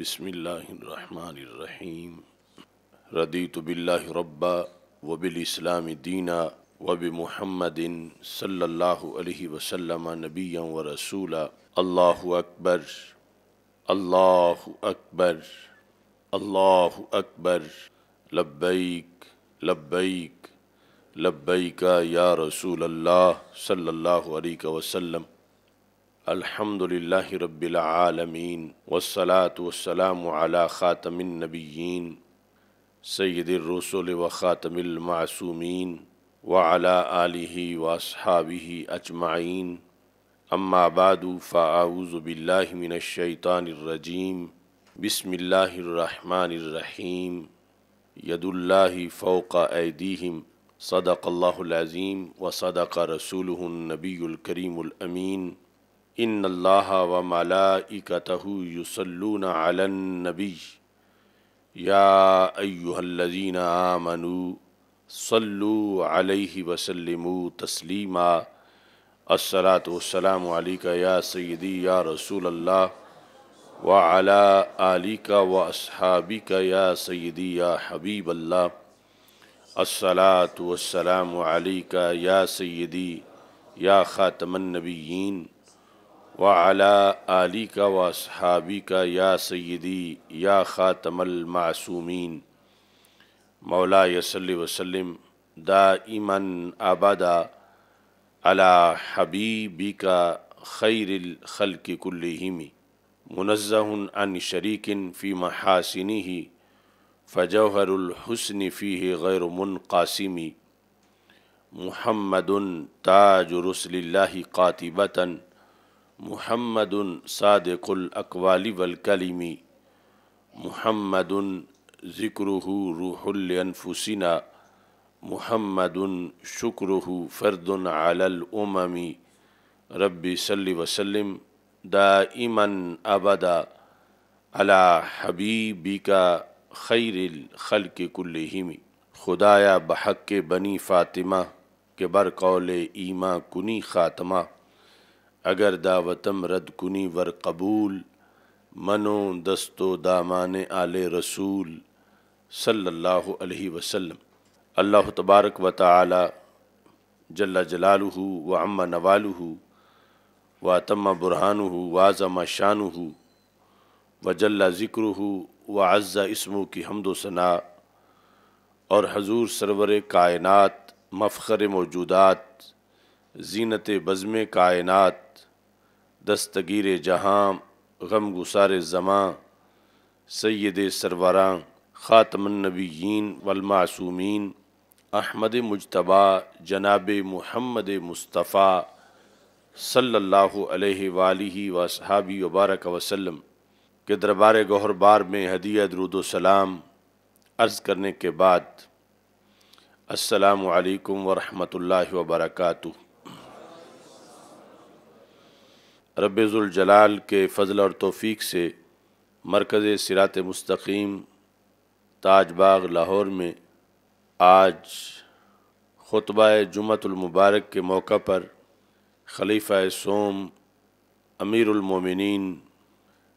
بسم اللہ الرحمن ردیت باللہ رب و بالاسلام دینا وب محمد صلی اللہ علیہ وسلم نبی و رسولہ اللہ اکبر اللہ اکبر اللہ اکبر لبیک لبیک لبیک یا رسول اللہ صلی اللہ علیہ وسلم الحمد للہ رب العالمین والصلاة والسلام على خاتم النبیین سید الرسول و خاطم المعصومین وعلى علیہ و صحابی اجمعین بعد فاعوذ باللہ بلّہ الشیطان الرجیم بسم اللہ الرحمٰن الرحیم ید اللہ فوق ایدیہم صدق اللہ العظیم و صدا کا رسول النّبی الکریم الامین ان اللہ و ملائکتہ یسلون علی النبی یا ایوہ الذین آمنوا صلو علیہ وسلمو تسلیما السلاة والسلام علیکہ یا سیدی یا رسول اللہ وعلا آلیکہ و اصحابیکہ یا سیدی یا حبیب اللہ السلاة والسلام علیکہ یا سیدی یا خاتم النبیین وعلا علا کا و کا یا سیدی یا خاتم المعصومین مولا یس السلم دا امن آبادا کا خیر الخلق کل ہیمی عن ان شریقن فی محاسنی ہی فجوہر الحسن فی غیر غیرمن قاسمی تاج رسل اللہ قاتبتاً محمد صادق الاقوال والکلمی محمد محمدن روح الفسینہ محمد الشکر فرد الامم ربی صلی وسلم دا امن ابدا کا خیر الخل کُل ہیمی بحق بنی فاطمہ کے برقول ایما کنی خاتمہ اگر دعوتم رد کنی ور قبول منو دستو دست و دامان آل رسول صلی اللہ علیہ وسلم اللہ تبارک و تعالی جل جلالہ و عم نوالہ و تمہ برہانہ و عظم شانہ و جل ذکرہ و عز اسمو کی حمد و ثناء اور حضور سرور کائنات مفخر موجودات زینت بزم کائنات دستگیر جہاں غم گسار زماں سید سروراں خاتم النبیین والمعصومین احمد مجتبہ جناب محمد مصطفیٰ صلی اللہ علیہ وآلہ وصحاب وبارک وسلم کے دربار گوھر بار میں درود و سلام عرض کرنے کے بعد السلام علیکم ورحمۃ اللہ وبرکاتہ رب الجلال کے فضل اور توفیق سے مرکز سرات مستقیم تاج باغ لاہور میں آج خطبہ جمعۃ المبارک کے موقع پر خلیفہ سوم امیر المومنین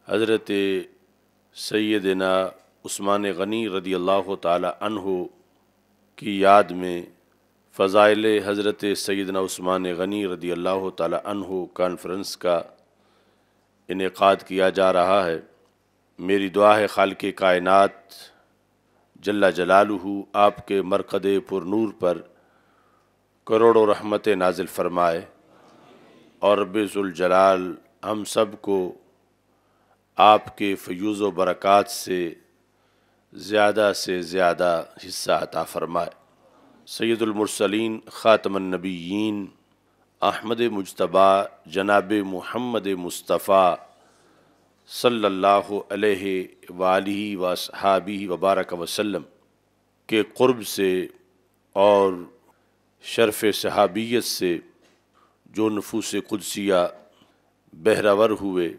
حضرت سیدنا عثمان غنی رضی اللہ تعالی عنہ کی یاد میں فضائل حضرت سیدنا عثمان غنی رضی اللہ تعالی عنہ کانفرنس کا انعقاد کیا جا رہا ہے میری دعا ہے خالق کائنات جلا جلال ہو آپ کے مرقد پر نور پر کروڑوں رحمت نازل فرمائے اور بز الجلال ہم سب کو آپ کے فیوز و برکات سے زیادہ سے زیادہ حصہ عطا فرمائے سید المرسلین خاتم النبیین احمد مجتبہ جناب محمد مصطفیٰ صلی اللہ علیہ ولی و صحابی وبارک وسلم کے قرب سے اور شرف صحابیت سے جو نفوس قدسیہ بہرور ہوئے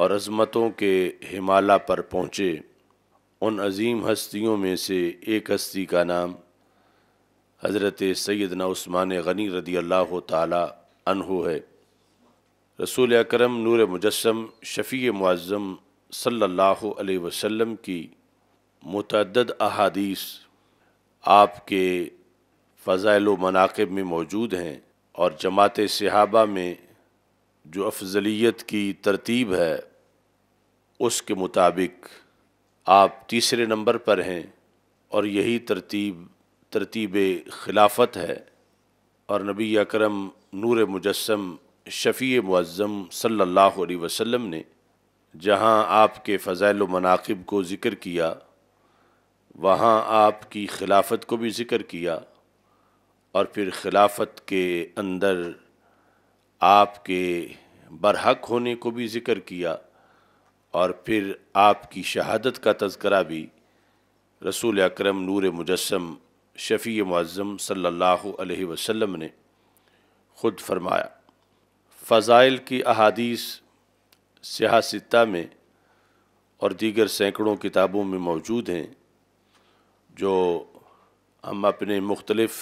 اور عظمتوں کے ہمالہ پر پہنچے ان عظیم ہستیوں میں سے ایک ہستی کا نام حضرت سیدنا عثمان غنی رضی اللہ تعالی عنہ ہے رسول اکرم نور مجسم شفیع معظم صلی اللہ علیہ وسلم کی متعدد احادیث آپ کے فضائل و مناقب میں موجود ہیں اور جماعت صحابہ میں جو افضلیت کی ترتیب ہے اس کے مطابق آپ تیسرے نمبر پر ہیں اور یہی ترتیب ترتیب خلافت ہے اور نبی اکرم نور مجسم شفیع معظم صلی اللہ علیہ وسلم نے جہاں آپ کے فضائل و مناقب کو ذکر کیا وہاں آپ کی خلافت کو بھی ذکر کیا اور پھر خلافت کے اندر آپ کے برحق ہونے کو بھی ذکر کیا اور پھر آپ کی شہادت کا تذکرہ بھی رسول اکرم نور مجسم شفیع معظم صلی اللہ علیہ وسلم نے خود فرمایا فضائل کی احادیث سیاہ ستہ میں اور دیگر سینکڑوں کتابوں میں موجود ہیں جو ہم اپنے مختلف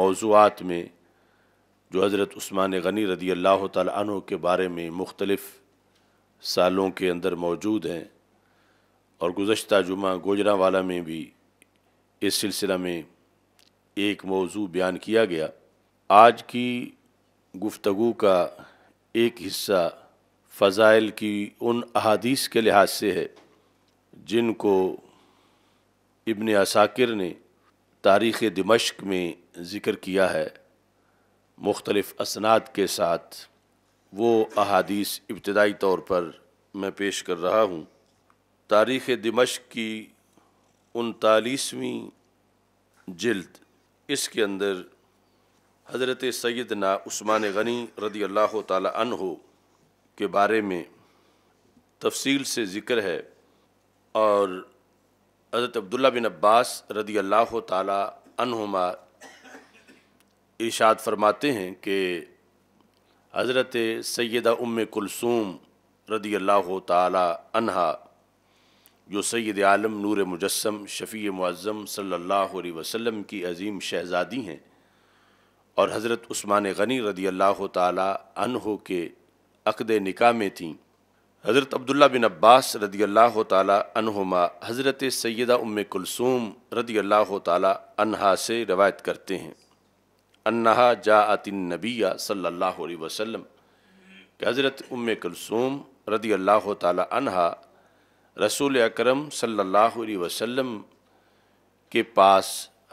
موضوعات میں جو حضرت عثمان غنی رضی اللہ تعالیٰ عنہ کے بارے میں مختلف سالوں کے اندر موجود ہیں اور گزشتہ جمعہ گوجرہ والا میں بھی اس سلسلہ میں ایک موضوع بیان کیا گیا آج کی گفتگو کا ایک حصہ فضائل کی ان احادیث کے لحاظ سے ہے جن کو ابن اساکر نے تاریخ دمشق میں ذکر کیا ہے مختلف اسناد کے ساتھ وہ احادیث ابتدائی طور پر میں پیش کر رہا ہوں تاریخ دمشق کی انتالیسویں جلد اس کے اندر حضرت سیدنا عثمان غنی رضی اللہ تعالی عنہ کے بارے میں تفصیل سے ذکر ہے اور حضرت عبداللہ بن عباس رضی اللہ تعالی عنہما ارشاد فرماتے ہیں کہ حضرت سیدہ ام کلثوم رضی اللہ تعالی عنہ جو سید عالم نور مجسم شفیع معظم صلی اللہ علیہ وسلم کی عظیم شہزادی ہیں اور حضرت عثمان غنی رضی اللہ تعالی عنہ کے عقد نکاح میں تھیں حضرت عبداللہ بن عباس رضی اللہ تعالی عنہما حضرت سیدہ ام کلثوم رضی اللہ تعالی عنہا سے روایت کرتے ہیں انہا جاءت النبیہ صلی اللہ علیہ وسلم کہ حضرت ام کلثوم رضی اللہ تعالی عنہا رسول اکرم صلی اللہ علیہ وسلم کے پاس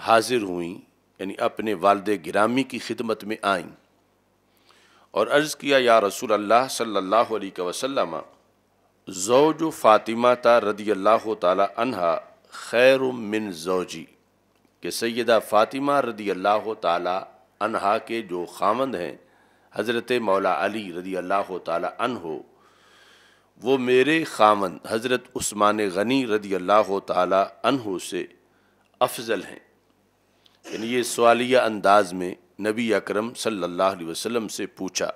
حاضر ہوئیں یعنی اپنے والد گرامی کی خدمت میں آئیں اور عرض کیا یا رسول اللہ صلی اللہ علیہ وسلم زوج فاطمہ تا رضی اللہ تعالی عنہ خیر من زوجی کہ سیدہ فاطمہ رضی اللہ تعالی عنہا کے جو خامند ہیں حضرت مولا علی رضی اللہ تعالی عنہ وہ میرے خامن حضرت عثمان غنی رضی اللہ تعالی عنہ سے افضل ہیں یعنی یہ سوالیہ انداز میں نبی اکرم صلی اللہ علیہ وسلم سے پوچھا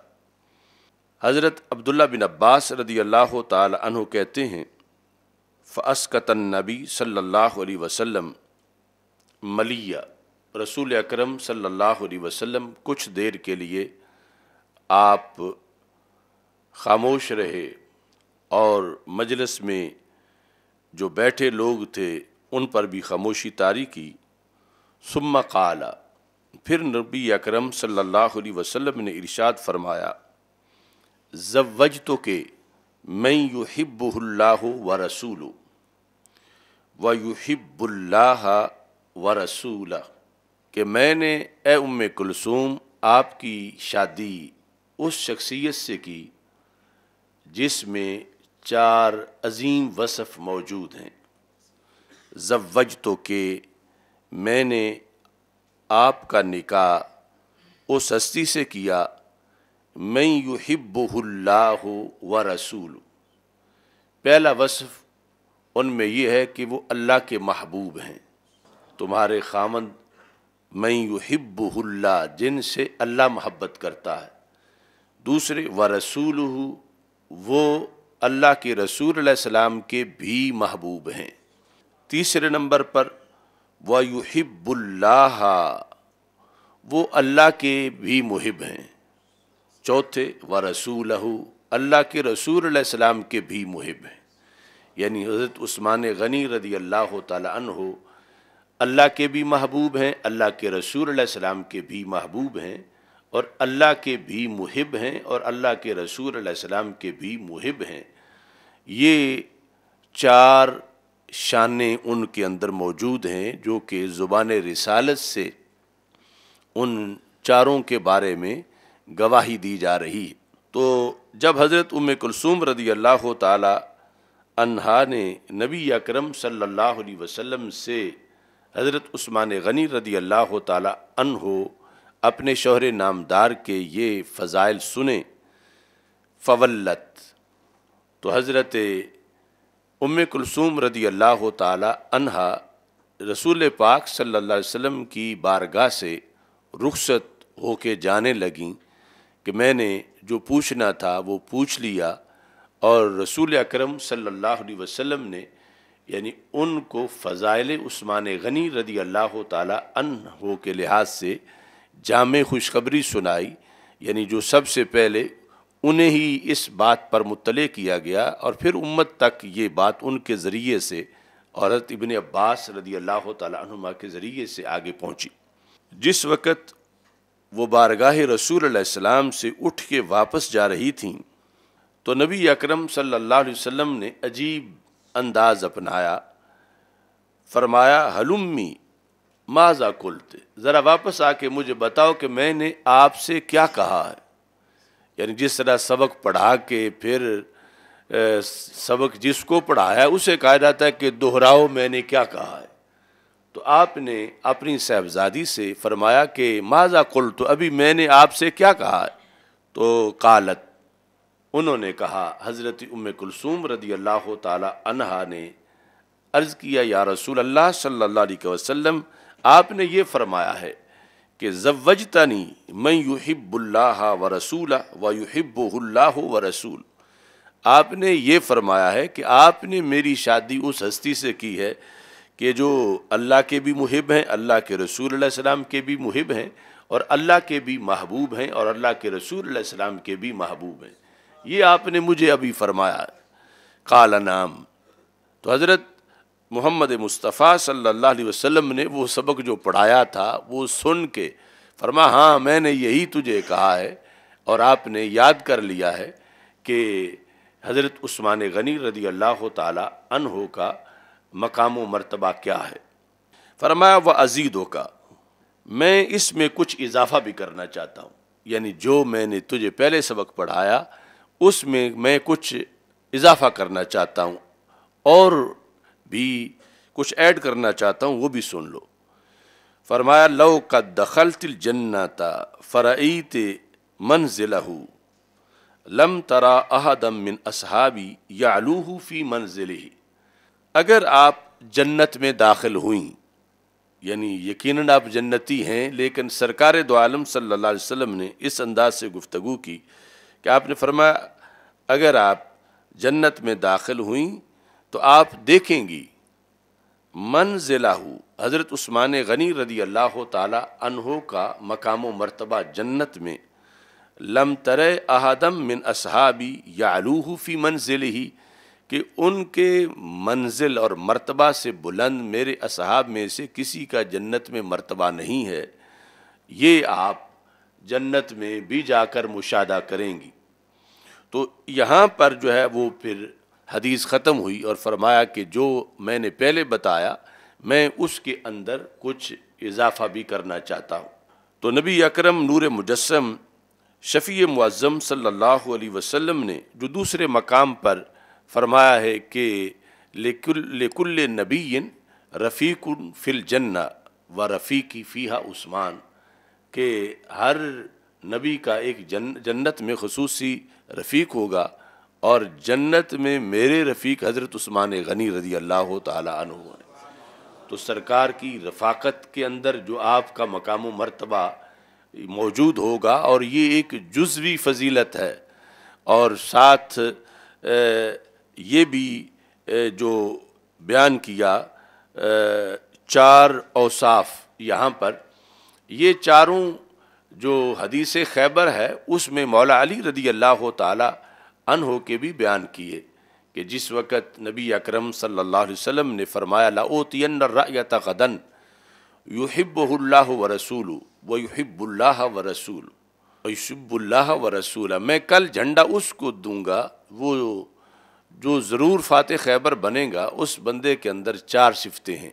حضرت عبداللہ بن عباس رضی اللہ تعالی عنہ کہتے ہیں نبی صلی اللہ علیہ وسلم ملیہ رسول اکرم صلی اللہ علیہ وسلم کچھ دیر کے لیے آپ خاموش رہے اور مجلس میں جو بیٹھے لوگ تھے ان پر بھی خاموشی تاری کی ثم قالا پھر نبی اکرم صلی اللہ علیہ وسلم نے ارشاد فرمایا زوجتو تو کہ میں یو اللہ و ویحب و اللہ و رسول کہ میں نے اے ام کلثوم آپ کی شادی اس شخصیت سے کی جس میں چار عظیم وصف موجود ہیں زوج تو کہ میں نے آپ کا نکاح اس ہستی سے کیا میں یو اللہ و رسول پہلا وصف ان میں یہ ہے کہ وہ اللہ کے محبوب ہیں تمہارے خامند میں یو اللہ جن سے اللہ محبت کرتا ہے دوسرے و رسول وہ اللہ کے رسول علیہ السلام کے بھی محبوب ہیں تیسرے نمبر پر وَيُحِبُّ اللَّهَ وہ اللہ کے بھی محب ہیں چوتھے وَرَسُولَهُ رسول اللہ کے رسول علیہ السلام کے بھی محب ہیں یعنی حضرت عثمان غنی رضی اللہ تعالیٰ عنہ اللہ کے بھی محبوب ہیں اللہ کے رسول علیہ السلام کے بھی محبوب ہیں اور اللہ کے بھی محب ہیں اور اللہ کے رسول علیہ السلام کے بھی محب ہیں یہ چار شانیں ان کے اندر موجود ہیں جو کہ زبان رسالت سے ان چاروں کے بارے میں گواہی دی جا رہی تو جب حضرت ام کلثوم رضی اللہ تعالی انہا نے نبی اکرم صلی اللہ علیہ وسلم سے حضرت عثمان غنی رضی اللہ تعالی عنہ اپنے شوہر نامدار کے یہ فضائل سنے فولت تو حضرت ام کلثوم رضی اللہ تعالی عنہا رسول پاک صلی اللہ علیہ وسلم کی بارگاہ سے رخصت ہو کے جانے لگیں کہ میں نے جو پوچھنا تھا وہ پوچھ لیا اور رسول اکرم صلی اللہ علیہ وسلم نے یعنی ان کو فضائل عثمان غنی رضی اللہ تعالی عنہ کے لحاظ سے جامع خوشخبری سنائی یعنی جو سب سے پہلے انہیں ہی اس بات پر مطلع کیا گیا اور پھر امت تک یہ بات ان کے ذریعے سے عورت ابن عباس رضی اللہ تعالیٰ عنہما کے ذریعے سے آگے پہنچی جس وقت وہ بارگاہ رسول علیہ السلام سے اٹھ کے واپس جا رہی تھیں تو نبی اکرم صلی اللہ علیہ وسلم نے عجیب انداز اپنایا فرمایا حلمی ماضا کلتے ذرا واپس آ کے مجھے بتاؤ کہ میں نے آپ سے کیا کہا ہے یعنی جس طرح سبق پڑھا کے پھر سبق جس کو پڑھایا اسے کہا جاتا ہے کہ دہراؤ میں نے کیا کہا ہے تو آپ نے اپنی صاحبزادی سے فرمایا کہ ماضا کل تو ابھی میں نے آپ سے کیا کہا ہے تو قالت انہوں نے کہا حضرت ام کلثوم رضی اللہ تعالی عنہا نے عرض کیا یا رسول اللہ صلی اللہ علیہ وسلم آپ نے یہ فرمایا ہے کہ زوجتنی میں یحب اللہ و رسول و یحب اللہ و رسول آپ نے یہ فرمایا ہے کہ آپ نے میری شادی اس ہستی سے کی ہے کہ جو اللہ کے بھی محب ہیں اللہ کے رسول علیہ السلام کے بھی محب ہیں اور اللہ کے بھی محبوب ہیں اور اللہ کے رسول علیہ السلام کے بھی محبوب ہیں یہ آپ نے مجھے ابھی فرمایا کالا نام تو حضرت محمد مصطفیٰ صلی اللہ علیہ وسلم نے وہ سبق جو پڑھایا تھا وہ سن کے فرما ہاں میں نے یہی تجھے کہا ہے اور آپ نے یاد کر لیا ہے کہ حضرت عثمان غنی رضی اللہ تعالی عنہ کا مقام و مرتبہ کیا ہے فرمایا و عزیدوں کا میں اس میں کچھ اضافہ بھی کرنا چاہتا ہوں یعنی جو میں نے تجھے پہلے سبق پڑھایا اس میں میں کچھ اضافہ کرنا چاہتا ہوں اور بھی کچھ ایڈ کرنا چاہتا ہوں وہ بھی سن لو فرمایا لو کا دخل تل جنتا فرعیت منز لم ترا احدم من اصحابی یا فی منزل اگر آپ جنت میں داخل ہوئیں یعنی یقیناً آپ جنتی ہیں لیکن سرکار دو عالم صلی اللہ علیہ وسلم نے اس انداز سے گفتگو کی کہ آپ نے فرمایا اگر آپ جنت میں داخل ہوئیں تو آپ دیکھیں گی من ذلاح حضرت عثمان غنی رضی اللہ تعالی انہوں کا مقام و مرتبہ جنت میں لم تر احدم من اصحابی یا فی منزل ہی کہ ان کے منزل اور مرتبہ سے بلند میرے اصحاب میں سے کسی کا جنت میں مرتبہ نہیں ہے یہ آپ جنت میں بھی جا کر مشاہدہ کریں گی تو یہاں پر جو ہے وہ پھر حدیث ختم ہوئی اور فرمایا کہ جو میں نے پہلے بتایا میں اس کے اندر کچھ اضافہ بھی کرنا چاہتا ہوں تو نبی اکرم نور مجسم شفیع معظم صلی اللہ علیہ وسلم نے جو دوسرے مقام پر فرمایا ہے کہ نبی رفیق فی الجنہ و رفیقی فیحہ عثمان کہ ہر نبی کا ایک جن جنت میں خصوصی رفیق ہوگا اور جنت میں میرے رفیق حضرت عثمان غنی رضی اللہ تعالیٰ عنہ تو سرکار کی رفاقت کے اندر جو آپ کا مقام و مرتبہ موجود ہوگا اور یہ ایک جزوی فضیلت ہے اور ساتھ یہ بھی جو بیان کیا چار اوصاف یہاں پر یہ چاروں جو حدیث خیبر ہے اس میں مولا علی رضی اللہ تعالیٰ ان ہو کے بھی بیان کیے کہ جس وقت نبی اکرم صلی اللہ علیہ وسلم نے فرمایا لا تن یا تغدَن یو ہب اللّہ و رسولو و یو حب اللہ و رسول اللہ و رسول میں کل جھنڈا اس کو دوں گا وہ جو ضرور فاتح خیبر بنے گا اس بندے کے اندر چار صفتیں ہیں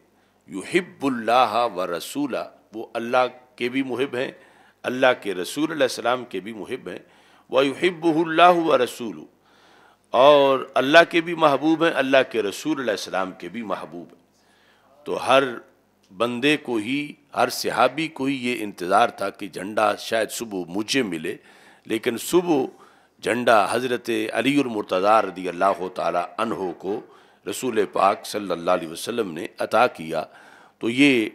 یحب اللہ و رسولہ وہ اللہ کے بھی محب ہیں اللہ کے رسول علیہ السلام کے بھی محب ہیں و یحب اللہ رسول اور اللہ کے بھی محبوب ہیں اللہ کے رسول علیہ السلام کے بھی محبوب ہیں تو ہر بندے کو ہی ہر صحابی کو ہی یہ انتظار تھا کہ جھنڈا شاید صبح مجھے ملے لیکن صبح جھنڈا حضرت علی المرتضار رضی اللہ تعالی عنہ کو رسول پاک صلی اللہ علیہ وسلم نے عطا کیا تو یہ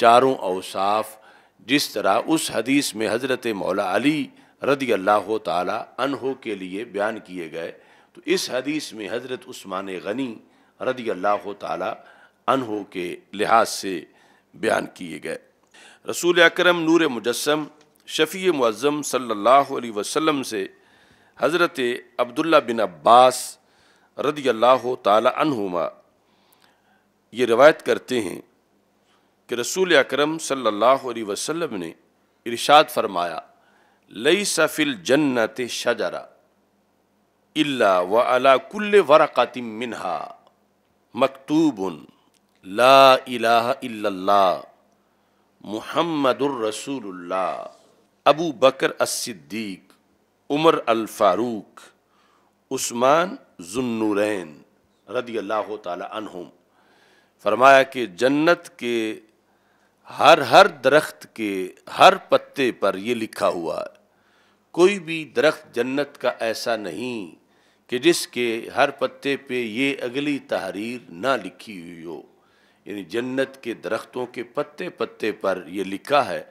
چاروں اوصاف جس طرح اس حدیث میں حضرت مولا علی رضی اللہ تعالی عنہ کے لیے بیان کیے گئے تو اس حدیث میں حضرت عثمان غنی رضی اللہ تعالی عنہ کے لحاظ سے بیان کیے گئے رسول اکرم نور مجسم شفیع معظم صلی اللہ علیہ وسلم سے حضرت عبداللہ بن عباس رضی اللہ تعالی عنہما یہ روایت کرتے ہیں کہ رسول اکرم صلی اللہ علیہ وسلم نے ارشاد فرمایا لئی سفل جنت شجرا اللہ و علا کل ورقات منہا مکتوب لا الہ الا اللہ محمد الرسول اللہ ابو بکر الصدیق عمر الفاروق عثمان ذنورین رضی اللہ تعالی عنہم فرمایا کہ جنت کے ہر ہر درخت کے ہر پتے پر یہ لکھا ہوا ہے کوئی بھی درخت جنت کا ایسا نہیں کہ جس کے ہر پتے پہ یہ اگلی تحریر نہ لکھی ہوئی ہو یعنی جنت کے درختوں کے پتے پتے پر یہ لکھا ہے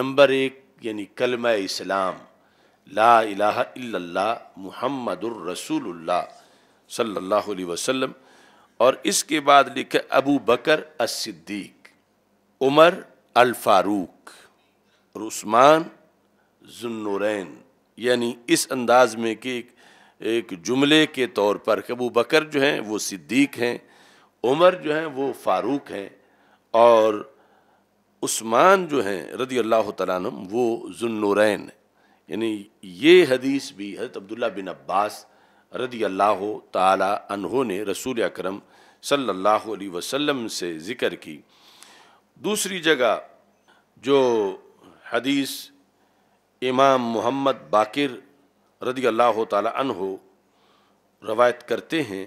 نمبر ایک یعنی کلمہ اسلام لا الہ الا اللہ محمد الرسول اللہ صلی اللہ علیہ وسلم اور اس کے بعد لکھے ابو بکر الصدیق عمر الفاروق عثمان ذنورین یعنی اس انداز میں کہ ایک جملے کے طور پر ابو بکر جو ہیں وہ صدیق ہیں عمر جو ہیں وہ فاروق ہیں اور عثمان جو ہیں رضی اللہ تعالیٰ عنہ وہ ذنورین یعنی یہ حدیث بھی حضرت عبداللہ بن عباس رضی اللہ تعالیٰ عنہ نے رسول اکرم صلی اللہ علیہ وسلم سے ذکر کی دوسری جگہ جو حدیث امام محمد باقر رضی اللہ تعالی عنہ روایت کرتے ہیں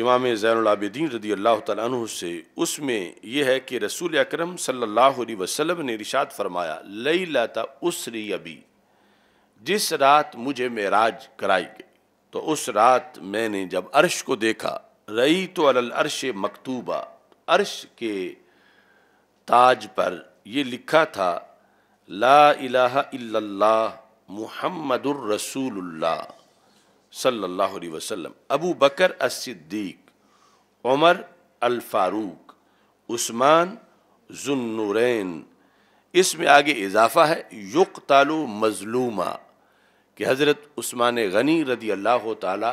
امام زین العابدین رضی اللہ تعالیٰ عنہ سے اس میں یہ ہے کہ رسول اکرم صلی اللہ علیہ وسلم نے رشاد فرمایا لئی لاتا اسری ابی جس رات مجھے معراج کرائی گئی تو اس رات میں نے جب عرش کو دیکھا رئی تو العرش مکتوبہ عرش کے تاج پر یہ لکھا تھا لا الہ الا اللہ محمد الرسول اللہ صلی اللہ علیہ وسلم ابو بکر الصدیق عمر الفاروق عثمان ذنورین اس میں آگے اضافہ ہے یقتالو مظلومہ کہ حضرت عثمان غنی رضی اللہ تعالی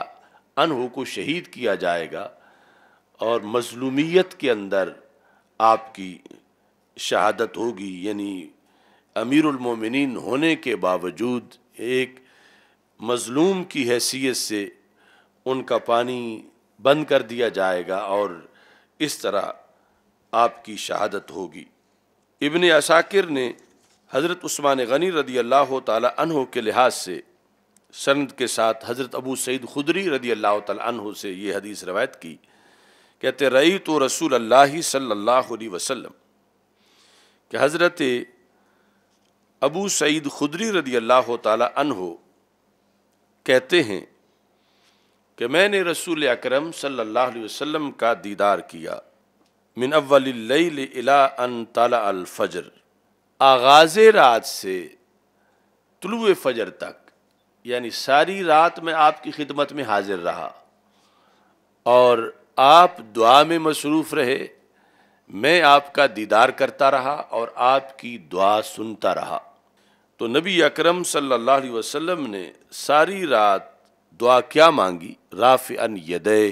عنہ کو شہید کیا جائے گا اور مظلومیت کے اندر آپ کی شہادت ہوگی یعنی امیر المومنین ہونے کے باوجود ایک مظلوم کی حیثیت سے ان کا پانی بند کر دیا جائے گا اور اس طرح آپ کی شہادت ہوگی ابن اساکر نے حضرت عثمان غنی رضی اللہ تعالی عنہ کے لحاظ سے سند کے ساتھ حضرت ابو سعید خدری رضی اللہ تعالی عنہ سے یہ حدیث روایت کی کہتے رئی تو رسول اللہ صلی اللہ علیہ وسلم کہ حضرت ابو سعید خدری رضی اللہ تعالی عنہ کہتے ہیں کہ میں نے رسول اکرم صلی اللہ علیہ وسلم کا دیدار کیا من اول اللیل الى ان طلع الفجر آغاز رات سے طلوع فجر تک یعنی ساری رات میں آپ کی خدمت میں حاضر رہا اور آپ دعا میں مصروف رہے میں آپ کا دیدار کرتا رہا اور آپ کی دعا سنتا رہا تو نبی اکرم صلی اللہ علیہ وسلم نے ساری رات دعا کیا مانگی راف یدے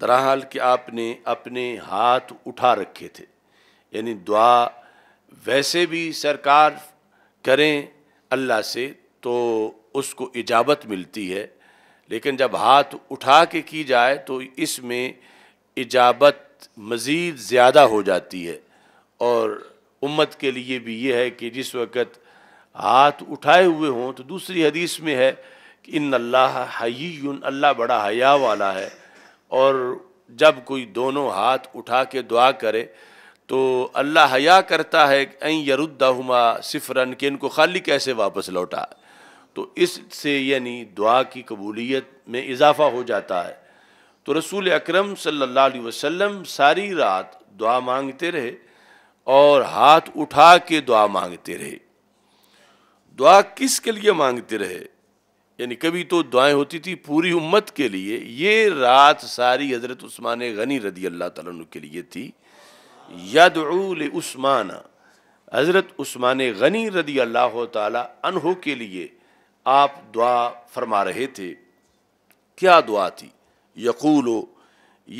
دراحال کہ آپ نے اپنے ہاتھ اٹھا رکھے تھے یعنی دعا ویسے بھی سرکار کریں اللہ سے تو اس کو اجابت ملتی ہے لیکن جب ہاتھ اٹھا کے کی جائے تو اس میں اجابت مزید زیادہ ہو جاتی ہے اور امت کے لیے بھی یہ ہے کہ جس وقت ہاتھ اٹھائے ہوئے ہوں تو دوسری حدیث میں ہے کہ ان اللہ حی اللہ بڑا حیا والا ہے اور جب کوئی دونوں ہاتھ اٹھا کے دعا کرے تو اللہ حیا کرتا ہے این یردہ ہما صفرن کہ ان کو خالی کیسے واپس لوٹا تو اس سے یعنی دعا کی قبولیت میں اضافہ ہو جاتا ہے تو رسول اکرم صلی اللہ علیہ وسلم ساری رات دعا مانگتے رہے اور ہاتھ اٹھا کے دعا مانگتے رہے دعا کس کے لیے مانگتے رہے یعنی کبھی تو دعائیں ہوتی تھی پوری امت کے لیے یہ رات ساری حضرت عثمان غنی رضی اللہ تعالیٰ عنہ کے لیے تھی یدعو دعل حضرت عثمان غنی رضی اللہ تعالیٰ عنہ کے لیے آپ دعا فرما رہے تھے کیا دعا تھی یقولو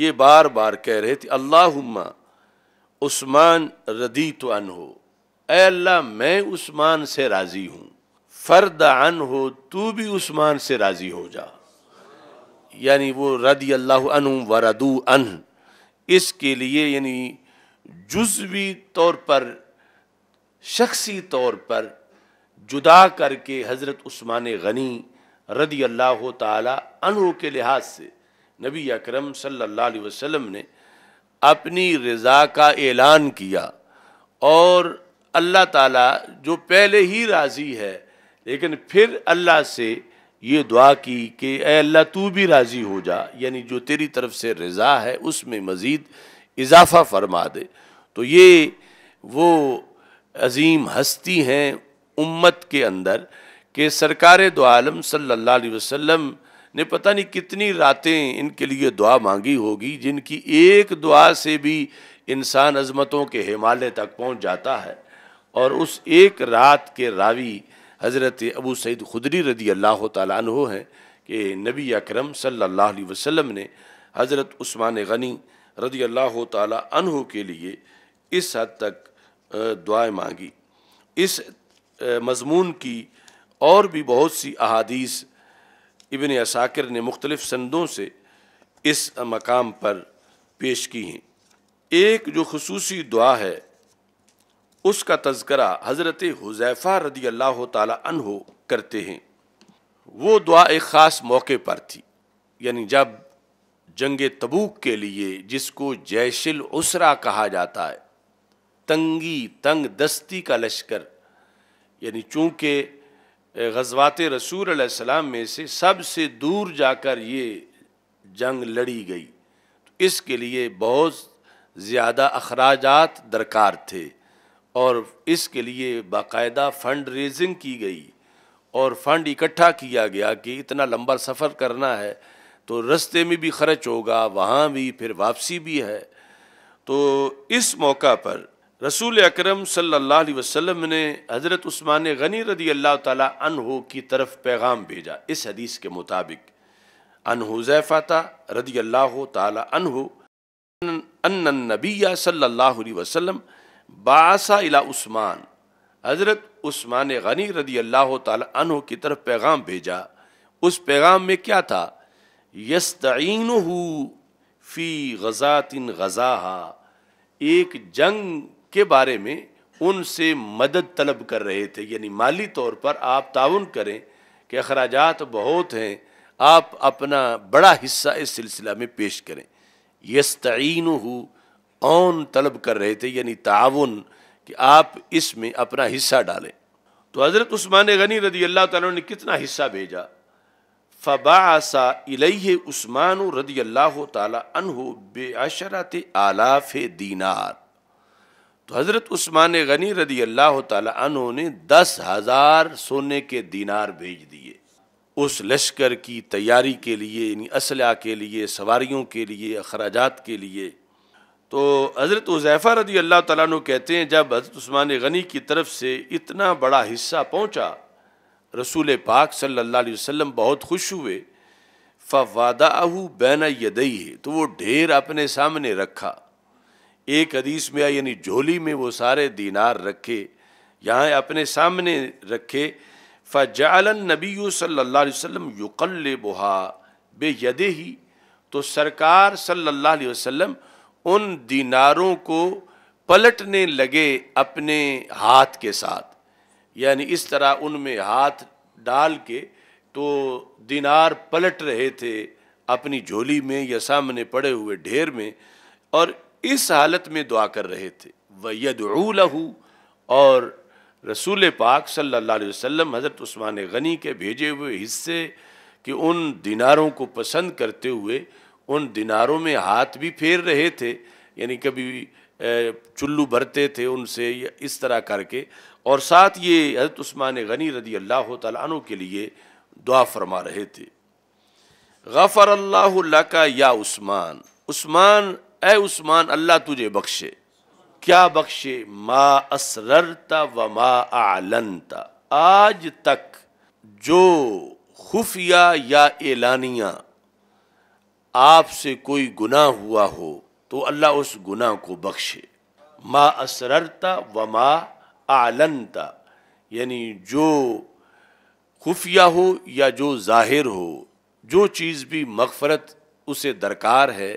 یہ بار بار کہہ رہے تھے اللہ عثمان ردی تو اے اللہ میں عثمان سے راضی ہوں فرد عن ہو تو بھی عثمان سے راضی ہو جا یعنی وہ رضی اللہ و ردو ان اس کے لیے یعنی جزوی طور پر شخصی طور پر جدا کر کے حضرت عثمان غنی رضی اللہ تعالی عنہ کے لحاظ سے نبی اکرم صلی اللہ علیہ وسلم نے اپنی رضا کا اعلان کیا اور اللہ تعالیٰ جو پہلے ہی راضی ہے لیکن پھر اللہ سے یہ دعا کی کہ اے اللہ تو بھی راضی ہو جا یعنی جو تیری طرف سے رضا ہے اس میں مزید اضافہ فرما دے تو یہ وہ عظیم ہستی ہیں امت کے اندر کہ سرکار دو عالم صلی اللہ علیہ وسلم نے پتہ نہیں کتنی راتیں ان کے لیے دعا مانگی ہوگی جن کی ایک دعا سے بھی انسان عظمتوں کے ہمالے تک پہنچ جاتا ہے اور اس ایک رات کے راوی حضرت ابو سعید خدری رضی اللہ تعالیٰ عنہ ہیں کہ نبی اکرم صلی اللہ علیہ وسلم نے حضرت عثمان غنی رضی اللہ تعالیٰ عنہ کے لیے اس حد تک دعائیں مانگی اس مضمون کی اور بھی بہت سی احادیث ابن اساکر نے مختلف سندوں سے اس مقام پر پیش کی ہیں ایک جو خصوصی دعا ہے اس کا تذکرہ حضرت حضیفہ رضی اللہ تعالی عنہ کرتے ہیں وہ دعا ایک خاص موقع پر تھی یعنی جب جنگ تبوک کے لیے جس کو جیشل العسرا کہا جاتا ہے تنگی تنگ دستی کا لشکر یعنی چونکہ غزوات رسول علیہ السلام میں سے سب سے دور جا کر یہ جنگ لڑی گئی تو اس کے لیے بہت زیادہ اخراجات درکار تھے اور اس کے لیے باقاعدہ فنڈ ریزنگ کی گئی اور فنڈ اکٹھا کیا گیا کہ اتنا لمبا سفر کرنا ہے تو رستے میں بھی خرچ ہوگا وہاں بھی پھر واپسی بھی ہے تو اس موقع پر رسول اکرم صلی اللہ علیہ وسلم نے حضرت عثمان غنی رضی اللہ تعالیٰ عنہ کی طرف پیغام بھیجا اس حدیث کے مطابق عنہ ہو رضی اللہ تعالیٰ ان النبی صلی اللہ علیہ وسلم باسا الا عثمان حضرت عثمان غنی رضی اللہ تعالی عنہ کی طرف پیغام بھیجا اس پیغام میں کیا تھا یستعین فی غزات غزاہا ایک جنگ کے بارے میں ان سے مدد طلب کر رہے تھے یعنی مالی طور پر آپ تعاون کریں کہ اخراجات بہت ہیں آپ اپنا بڑا حصہ اس سلسلہ میں پیش کریں یستعین اون طلب کر رہے تھے یعنی تعاون کہ آپ اس میں اپنا حصہ ڈالیں تو حضرت عثمان غنی رضی اللہ تعالیٰ نے کتنا حصہ بھیجا فباسا الیہ عثمان تعالیٰ انہوں بے آلاف دینار تو حضرت عثمان غنی رضی اللہ تعالیٰ عنہ نے دس ہزار سونے کے دینار بھیج دیے اس لشکر کی تیاری کے لیے یعنی اسلحہ کے لیے سواریوں کے لیے اخراجات کے لیے تو حضرت عزیفہ رضی اللہ تعالیٰ کہتے ہیں جب حضرت عثمان غنی کی طرف سے اتنا بڑا حصہ پہنچا رسول پاک صلی اللہ علیہ وسلم بہت خوش ہوئے فوادہ اہو بینا یدئی تو وہ ڈھیر اپنے سامنے رکھا ایک حدیث میں آئی یعنی جھولی میں وہ سارے دینار رکھے یہاں اپنے سامنے رکھے ف جاء النبی صلی اللہ علیہ وسلم یقل بہا بے ید ہی تو سرکار صلی اللہ علیہ وسلم سلم ان دیناروں کو پلٹنے لگے اپنے ہاتھ کے ساتھ یعنی اس طرح ان میں ہاتھ ڈال کے تو دینار پلٹ رہے تھے اپنی جھولی میں یا سامنے پڑے ہوئے ڈھیر میں اور اس حالت میں دعا کر رہے تھے وہ لَهُ لہو اور رسول پاک صلی اللہ علیہ وسلم حضرت عثمان غنی کے بھیجے ہوئے حصے کہ ان دیناروں کو پسند کرتے ہوئے ان دیناروں میں ہاتھ بھی پھیر رہے تھے یعنی کبھی چلو بھرتے تھے ان سے اس طرح کر کے اور ساتھ یہ حضرت عثمان غنی رضی اللہ تعالیٰ عنہ کے لیے دعا فرما رہے تھے غفر اللہ اللہ کا یا عثمان عثمان اے عثمان اللہ تجھے بخشے کیا بخشے ما اسررتا و ما اعلنتا آج تک جو خفیہ یا اعلانیہ آپ سے کوئی گناہ ہوا ہو تو اللہ اس گناہ کو بخشے ما اسررتا و ما اعلنتا یعنی جو خفیہ ہو یا جو ظاہر ہو جو چیز بھی مغفرت اسے درکار ہے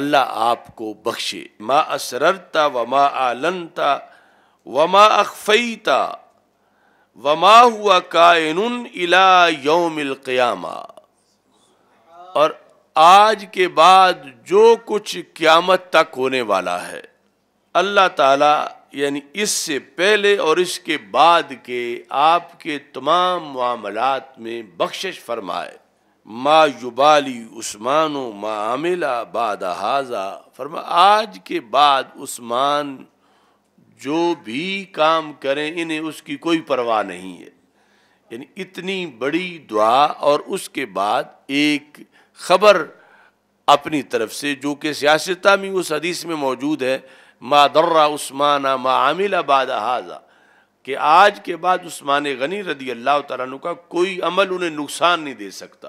اللہ آپ کو بخشے ما اسررتا و ما اعلنتا و اخفیتا و وما ہوا کائن یوم القیامہ اور آج کے بعد جو کچھ قیامت تک ہونے والا ہے اللہ تعالیٰ یعنی اس سے پہلے اور اس کے بعد کے آپ کے تمام معاملات میں بخشش فرمائے ما یبالی عثمان و ما باد حاضہ فرما آج کے بعد عثمان جو بھی کام کریں انہیں اس کی کوئی پرواہ نہیں ہے یعنی اتنی بڑی دعا اور اس کے بعد ایک خبر اپنی طرف سے جو کہ سیاستہ میں اس حدیث میں موجود ہے ما در عثمانہ ما عامل آباد حاضہ کہ آج کے بعد عثمان غنی رضی اللہ تعالیٰ عنہ کا کوئی عمل انہیں نقصان نہیں دے سکتا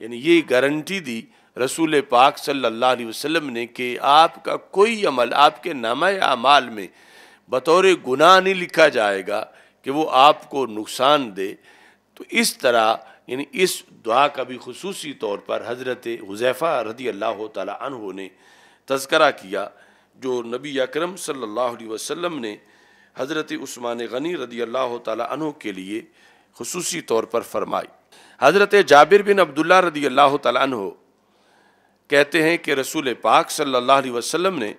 یعنی یہ گارنٹی دی رسول پاک صلی اللہ علیہ وسلم نے کہ آپ کا کوئی عمل آپ کے نامہ اعمال میں بطور گناہ نہیں لکھا جائے گا کہ وہ آپ کو نقصان دے تو اس طرح یعنی اس دعا کا بھی خصوصی طور پر حضرت غذیفہ رضی اللہ تعالیٰ عنہ نے تذکرہ کیا جو نبی اکرم صلی اللہ علیہ وسلم نے حضرت عثمان غنی رضی اللہ تعالیٰ عنہ کے لیے خصوصی طور پر فرمائی حضرت جابر بن عبداللہ رضی اللہ تعالیٰ عنہ کہتے ہیں کہ رسول پاک صلی اللہ علیہ وسلم نے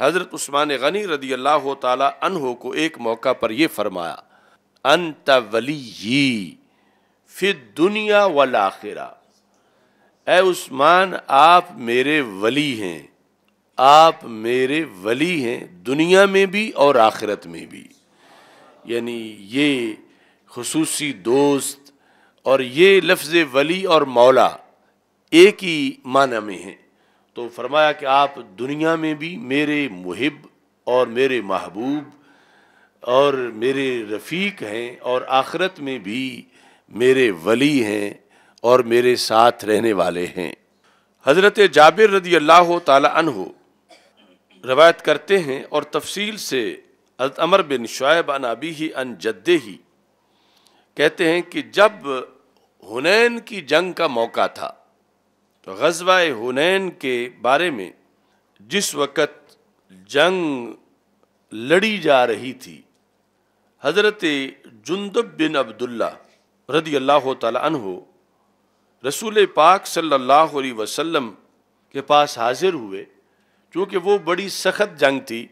حضرت عثمان غنی رضی اللہ تعالیٰ عنہ کو ایک موقع پر یہ فرمایا انت فی دنیا والا اے عثمان آپ میرے ولی ہیں آپ میرے ولی ہیں دنیا میں بھی اور آخرت میں بھی یعنی یہ خصوصی دوست اور یہ لفظ ولی اور مولا ایک ہی معنی میں ہیں تو فرمایا کہ آپ دنیا میں بھی میرے محب اور میرے محبوب اور میرے رفیق ہیں اور آخرت میں بھی میرے ولی ہیں اور میرے ساتھ رہنے والے ہیں حضرت جابر رضی اللہ تعالی عنہ روایت کرتے ہیں اور تفصیل سے حضرت عمر بن شعیب ان ابی ہی ان جدے ہی کہتے ہیں کہ جب ہنین کی جنگ کا موقع تھا تو غزوہ ہنین کے بارے میں جس وقت جنگ لڑی جا رہی تھی حضرت جندب بن عبداللہ رضی اللہ تعالیٰ عنہ رسول پاک صلی اللہ علیہ وسلم کے پاس حاضر ہوئے چونکہ وہ بڑی سخت جنگ تھی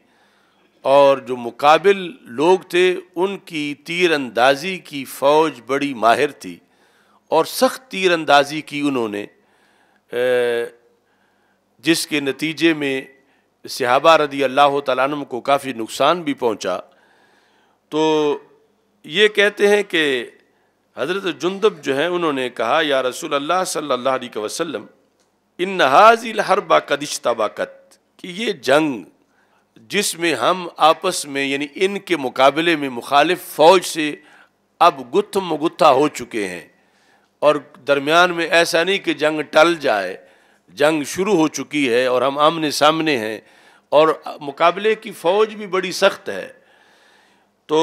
اور جو مقابل لوگ تھے ان کی تیر اندازی کی فوج بڑی ماہر تھی اور سخت تیر اندازی کی انہوں نے جس کے نتیجے میں صحابہ رضی اللہ تعالیٰ عنہ کو کافی نقصان بھی پہنچا تو یہ کہتے ہیں کہ حضرت جندب جو ہیں انہوں نے کہا یا رسول اللہ صلی اللہ علیہ وسلم ان نہ حاض قدشتہ باقت کہ یہ جنگ جس میں ہم آپس میں یعنی ان کے مقابلے میں مخالف فوج سے اب گتھ گتھا ہو چکے ہیں اور درمیان میں ایسا نہیں کہ جنگ ٹل جائے جنگ شروع ہو چکی ہے اور ہم آمنے سامنے ہیں اور مقابلے کی فوج بھی بڑی سخت ہے تو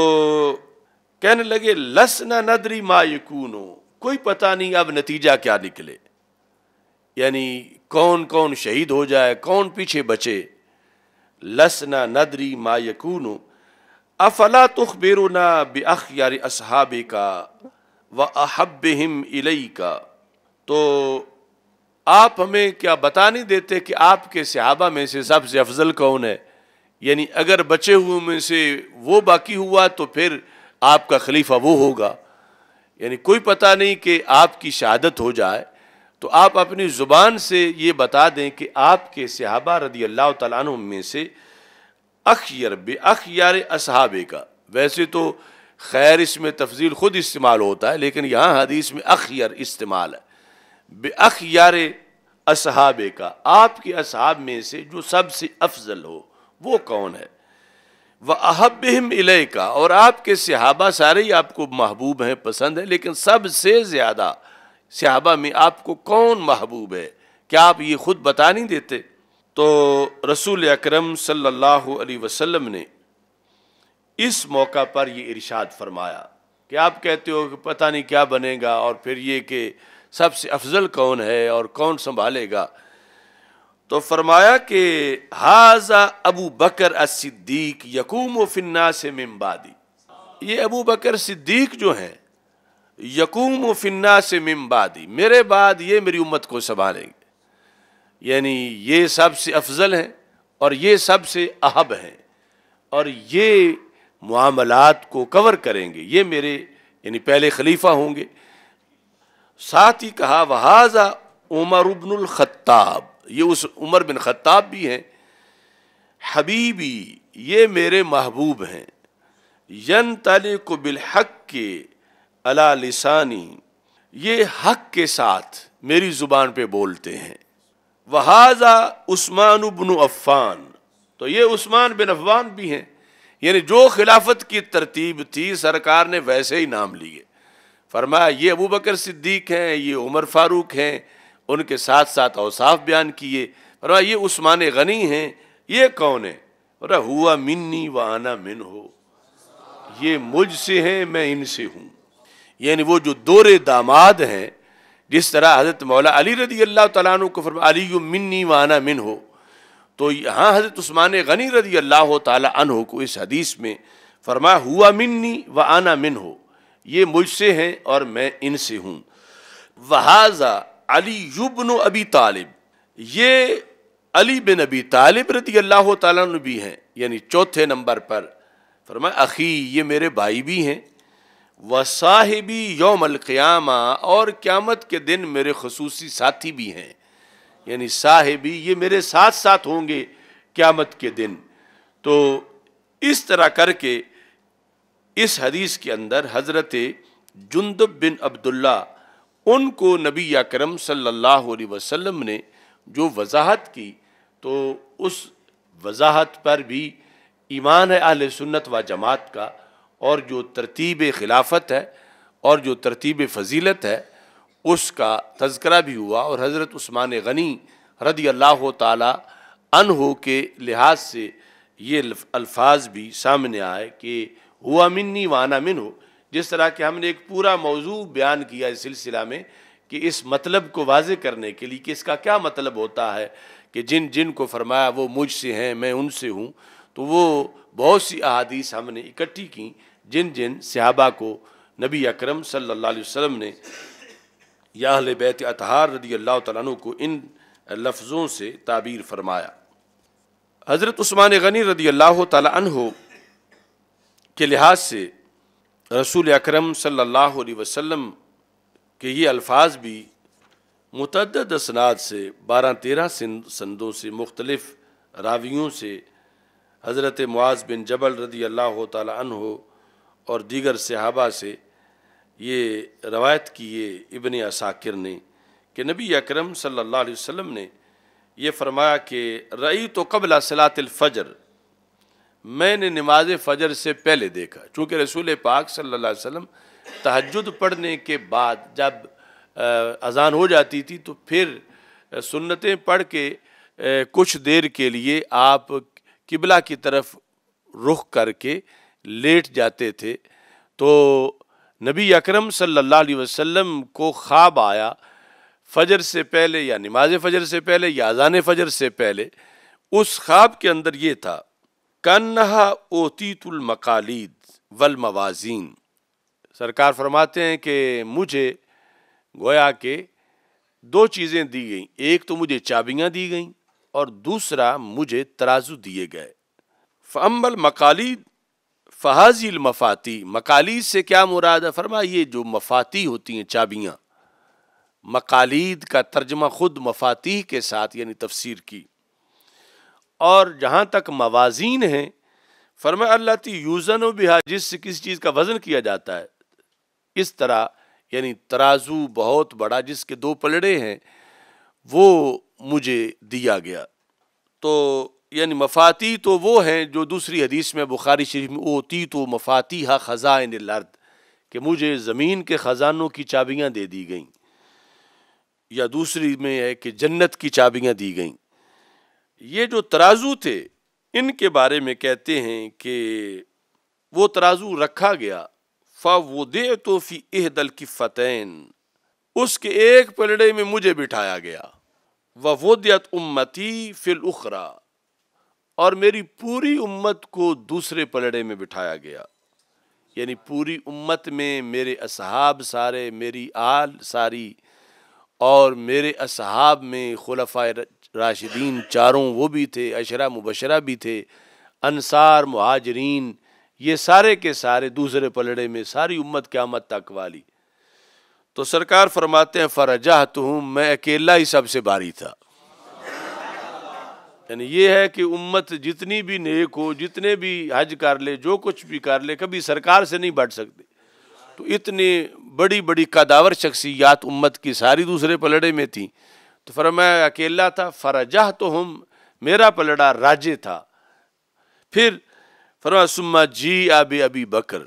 کہنے لگے لسنا ندری ما یقون کوئی پتہ نہیں اب نتیجہ کیا نکلے یعنی کون کون شہید ہو جائے کون پیچھے بچے لسنا ندری ما یکونو افلا تخرونا اصحاب کا و احب ہم کا تو آپ ہمیں کیا بتا نہیں دیتے کہ آپ کے صحابہ میں سے سب سے افضل کون ہے یعنی اگر بچے ہوئے میں سے وہ باقی ہوا تو پھر آپ کا خلیفہ وہ ہوگا یعنی کوئی پتہ نہیں کہ آپ کی شہادت ہو جائے تو آپ اپنی زبان سے یہ بتا دیں کہ آپ کے صحابہ رضی اللہ تعالیٰ عنہ میں سے اخیر بے اخیار اصحاب کا ویسے تو خیر اس میں تفضیل خود استعمال ہوتا ہے لیکن یہاں حدیث میں اخیر استعمال ہے بے اخیار اصحاب کا آپ کے اصحاب میں سے جو سب سے افضل ہو وہ کون ہے وہ احب علیہ کا اور آپ کے صحابہ سارے ہی آپ کو محبوب ہیں پسند ہیں لیکن سب سے زیادہ صحابہ میں آپ کو کون محبوب ہے کیا آپ یہ خود بتا نہیں دیتے تو رسول اکرم صلی اللہ علیہ وسلم نے اس موقع پر یہ ارشاد فرمایا کہ آپ کہتے ہو کہ پتہ نہیں کیا بنے گا اور پھر یہ کہ سب سے افضل کون ہے اور کون سنبھالے گا تو فرمایا کہ حاضا ابو بکر صدیق یقوم و فنا سے ممبادی یہ ابو بکر صدیق جو ہیں یقوم و فنا سے ممبادی میرے بعد یہ میری امت کو سنبھالیں گے یعنی یہ سب سے افضل ہیں اور یہ سب سے اہب ہیں اور یہ معاملات کو کور کریں گے یہ میرے یعنی پہلے خلیفہ ہوں گے ساتھ ہی کہا وہ عمر ابن الخطاب یہ اس عمر بن خطاب بھی ہیں حبیبی یہ میرے محبوب ہیں ین تلے کو بالحق کے علا لسانی یہ حق کے ساتھ میری زبان پہ بولتے ہیں وہ عثمان بن عفان تو یہ عثمان بن عفان بھی ہیں یعنی جو خلافت کی ترتیب تھی سرکار نے ویسے ہی نام لیے فرمایا یہ ابو بکر صدیق ہیں یہ عمر فاروق ہیں ان کے ساتھ ساتھ اوصاف بیان کیے یہ عثمان غنی ہیں یہ کون ہیں اور ہوا منی و آنا من ہو یہ مجھ سے ہیں میں ان سے ہوں یعنی وہ جو دور داماد ہیں جس طرح حضرت مولا علی رضی اللہ تعالیٰ عنہ کو فرما علی منی و آنا من ہو تو یہاں حضرت عثمان غنی رضی اللہ تعالیٰ عنہ کو اس حدیث میں فرما ہوا منی و آنا من ہو یہ مجھ سے ہیں اور میں ان سے ہوں وہذا علی یبن ابی طالب یہ علی بن ابی طالب رضی اللہ تعالیٰ بھی ہیں یعنی چوتھے نمبر پر فرما اخی یہ میرے بھائی بھی ہیں و صاحبی یوم القیامہ اور قیامت کے دن میرے خصوصی ساتھی بھی ہیں یعنی صاحبی یہ میرے ساتھ ساتھ ہوں گے قیامت کے دن تو اس طرح کر کے اس حدیث کے اندر حضرت جندب بن عبداللہ ان کو نبی اکرم صلی اللہ علیہ وسلم نے جو وضاحت کی تو اس وضاحت پر بھی ایمان اہل سنت و جماعت کا اور جو ترتیب خلافت ہے اور جو ترتیب فضیلت ہے اس کا تذکرہ بھی ہوا اور حضرت عثمان غنی رضی اللہ تعالی عنہ کے لحاظ سے یہ الفاظ بھی سامنے آئے کہ ہوا منی وانا من ہو جس طرح کہ ہم نے ایک پورا موضوع بیان کیا اس سلسلہ میں کہ اس مطلب کو واضح کرنے کے لیے کہ اس کا کیا مطلب ہوتا ہے کہ جن جن کو فرمایا وہ مجھ سے ہیں میں ان سے ہوں تو وہ بہت سی احادیث ہم نے اکٹھی کیں جن جن صحابہ کو نبی اکرم صلی اللہ علیہ وسلم نے یا اہل بیت اطہار رضی اللہ تعالیٰ عنہ کو ان لفظوں سے تعبیر فرمایا حضرت عثمان غنی رضی اللہ تعالیٰ عنہ کے لحاظ سے رسول اکرم صلی اللہ علیہ وسلم کے یہ الفاظ بھی متعدد اسناد سے بارہ تیرہ سندوں سے مختلف راویوں سے حضرت معاذ بن جبل رضی اللہ تعالیٰ عنہ اور دیگر صحابہ سے یہ روایت کیے ابن اساکر نے کہ نبی اکرم صلی اللہ علیہ وسلم نے یہ فرمایا کہ رئی تو قبل صلاط الفجر میں نے نماز فجر سے پہلے دیکھا چونکہ رسول پاک صلی اللہ علیہ وسلم تہجد پڑھنے کے بعد جب اذان ہو جاتی تھی تو پھر سنتیں پڑھ کے کچھ دیر کے لیے آپ قبلہ کی طرف رخ کر کے لیٹ جاتے تھے تو نبی اکرم صلی اللہ علیہ وسلم کو خواب آیا فجر سے پہلے یا نماز فجر سے پہلے یا اذان فجر سے پہلے اس خواب کے اندر یہ تھا کنہا اوتیت المقالید والموازین سرکار فرماتے ہیں کہ مجھے گویا کہ دو چیزیں دی گئیں ایک تو مجھے چابیاں دی گئیں اور دوسرا مجھے ترازو دیے گئے فم المقالید فحاضی المفاتی مقالید سے کیا مراد ہے فرمائیے جو مفاتی ہوتی ہیں چابیاں مقالید کا ترجمہ خود مفاتی کے ساتھ یعنی تفسیر کی اور جہاں تک موازین ہیں فرما اللہ تی یوزن و بحا جس سے کسی چیز کا وزن کیا جاتا ہے اس طرح یعنی ترازو بہت بڑا جس کے دو پلڑے ہیں وہ مجھے دیا گیا تو یعنی مفاتی تو وہ ہیں جو دوسری حدیث میں بخاری شریف میں اوتی تو مفاتی ہا خزائن الارض کہ مجھے زمین کے خزانوں کی چابیاں دے دی گئیں یا دوسری میں ہے کہ جنت کی چابیاں دی گئیں یہ جو ترازو تھے ان کے بارے میں کہتے ہیں کہ وہ ترازو رکھا گیا فا وہ دے تو فی عہدل کی فتحین اس کے ایک پلڑے میں مجھے بٹھایا گیا و دیت امتی فی الخرا اور میری پوری امت کو دوسرے پلڑے میں بٹھایا گیا یعنی پوری امت میں میرے اصحاب سارے میری آل ساری اور میرے اصحاب میں خلفۂ راشدین چاروں وہ بھی تھے عشراء مبشرہ بھی تھے انصار مہاجرین یہ سارے کے سارے دوسرے پلڑے میں ساری امت قیامت تک والی تو سرکار فرماتے ہیں فرجہ ہوں میں اکیلا ہی سب سے باری تھا یعنی یہ ہے کہ امت جتنی بھی نیک ہو جتنے بھی حج کر لے جو کچھ بھی کر لے کبھی سرکار سے نہیں بٹ سکتے تو اتنی بڑی بڑی کاداور شخصیات امت کی ساری دوسرے پلڑے میں تھیں تو فرمایا اکیلا تھا فرجہ تو ہم میرا پلڑا راجے تھا پھر فرما سما جی آب ابی بکر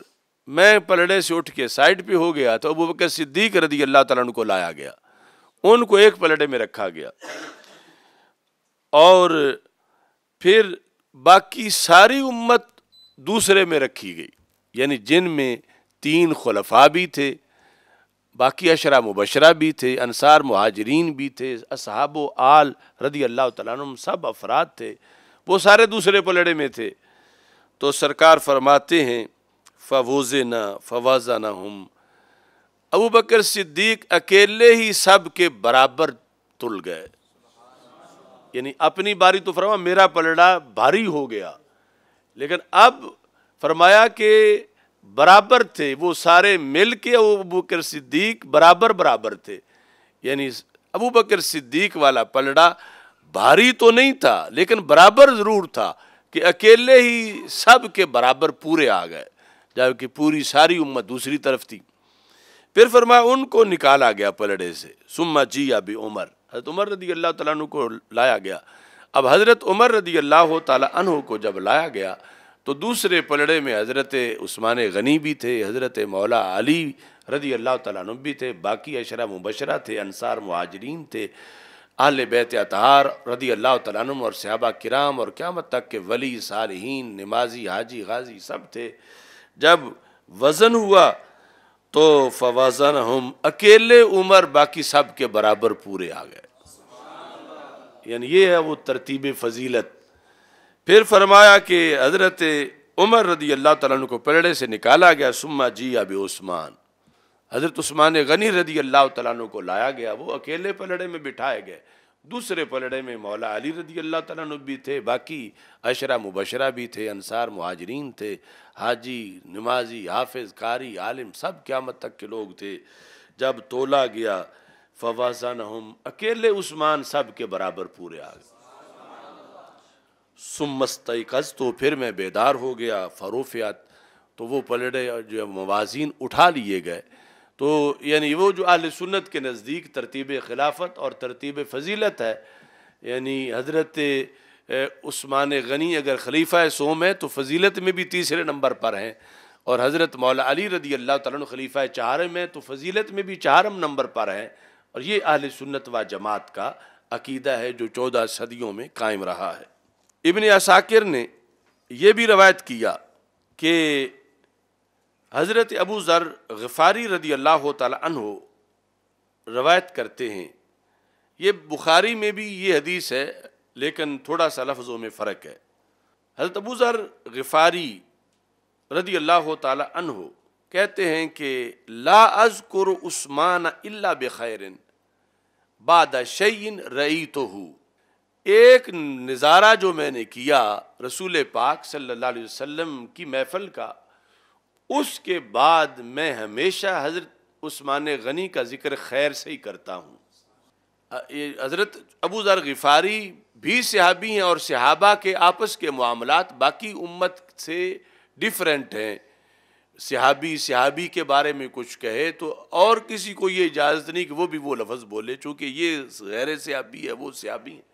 میں پلڑے سے اٹھ کے سائڈ پہ ہو گیا تو ابو بکر صدیق رضی اللہ تعالیٰ ان کو لایا گیا ان کو ایک پلڑے میں رکھا گیا اور پھر باقی ساری امت دوسرے میں رکھی گئی یعنی جن میں تین خلفاء بھی تھے باقی اشرا مبشرہ بھی تھے انصار مہاجرین بھی تھے اصحاب و آل رضی اللہ تعالیٰ عنہ سب افراد تھے وہ سارے دوسرے پلڑے میں تھے تو سرکار فرماتے ہیں فوز نہ فوازہ نہ ہم ابو بکر صدیق اکیلے ہی سب کے برابر تل گئے یعنی اپنی باری تو فرما میرا پلڑا بھاری ہو گیا لیکن اب فرمایا کہ برابر تھے وہ سارے مل کے ابو بکر صدیق برابر برابر تھے یعنی ابو بکر صدیق والا پلڑا بھاری تو نہیں تھا لیکن برابر ضرور تھا کہ اکیلے ہی سب کے برابر پورے آ گئے جب کہ پوری ساری امت دوسری طرف تھی پھر فرمایا ان کو نکالا گیا پلڑے سے سما جی ابھی عمر حضرت عمر رضی اللہ تعالیٰ عنہ کو لایا گیا اب حضرت عمر رضی اللہ تعالیٰ عنہ کو جب لایا گیا تو دوسرے پلڑے میں حضرت عثمان غنی بھی تھے حضرت مولا علی رضی اللہ تعالیٰ عنہ بھی تھے باقی عشرا مبشرہ تھے انصار مہاجرین تھے آل بیت اطہار رضی اللہ تعالیٰ عنہ اور صحابہ کرام اور قیامت تک کہ ولی صالحین نمازی حاجی غازی سب تھے جب وزن ہوا تو فوازن ہم اکیلے عمر باقی سب کے برابر پورے آ گئے یعنی یہ ہے وہ ترتیب فضیلت پھر فرمایا کہ حضرت عمر رضی اللہ تعالیٰ عنہ کو پلڑے سے نکالا گیا سما جی اب عثمان حضرت عثمان غنی رضی اللہ تعالیٰ عنہ کو لایا گیا وہ اکیلے پلڑے میں بٹھائے گئے دوسرے پلڑے میں مولا علی رضی اللہ تعالیٰ عنہ بھی تھے باقی عشرہ مبشرہ بھی تھے انصار مہاجرین تھے حاجی نمازی حافظ قاری عالم سب قیامت تک کے لوگ تھے جب تولا گیا فواذان ہم اکیلے عثمان سب کے برابر پورے آ گئے سمسط قز تو پھر میں بیدار ہو گیا فروفیات تو وہ پلڑے جو موازین اٹھا لیے گئے تو یعنی وہ جو اہل سنت کے نزدیک ترتیب خلافت اور ترتیب فضیلت ہے یعنی حضرت عثمان غنی اگر خلیفہ سوم ہے تو فضیلت میں بھی تیسرے نمبر پر ہیں اور حضرت مولا علی رضی اللہ تعالیٰ خلیفہ چہارم ہے تو فضیلت میں بھی چہارم نمبر پر ہیں اور یہ اہل سنت و جماعت کا عقیدہ ہے جو چودہ صدیوں میں قائم رہا ہے ابن اساکر نے یہ بھی روایت کیا کہ حضرت ابو ذر غفاری رضی اللہ تعالی عنہ روایت کرتے ہیں یہ بخاری میں بھی یہ حدیث ہے لیکن تھوڑا سا لفظوں میں فرق ہے حضرت ابو ذر غفاری رضی اللہ تعالی عنہ کہتے ہیں کہ لا اذکر عثمان اللہ بخیر بعد شعین رعی تو ہوں ایک نظارہ جو میں نے کیا رسول پاک صلی اللہ علیہ وسلم کی محفل کا اس کے بعد میں ہمیشہ حضرت عثمان غنی کا ذکر خیر سے ہی کرتا ہوں حضرت ابو ذر غفاری بھی صحابی ہیں اور صحابہ کے آپس کے معاملات باقی امت سے ڈیفرنٹ ہیں صحابی صحابی کے بارے میں کچھ کہے تو اور کسی کو یہ اجازت نہیں کہ وہ بھی وہ لفظ بولے چونکہ یہ غیر صحابی ہے وہ صحابی ہیں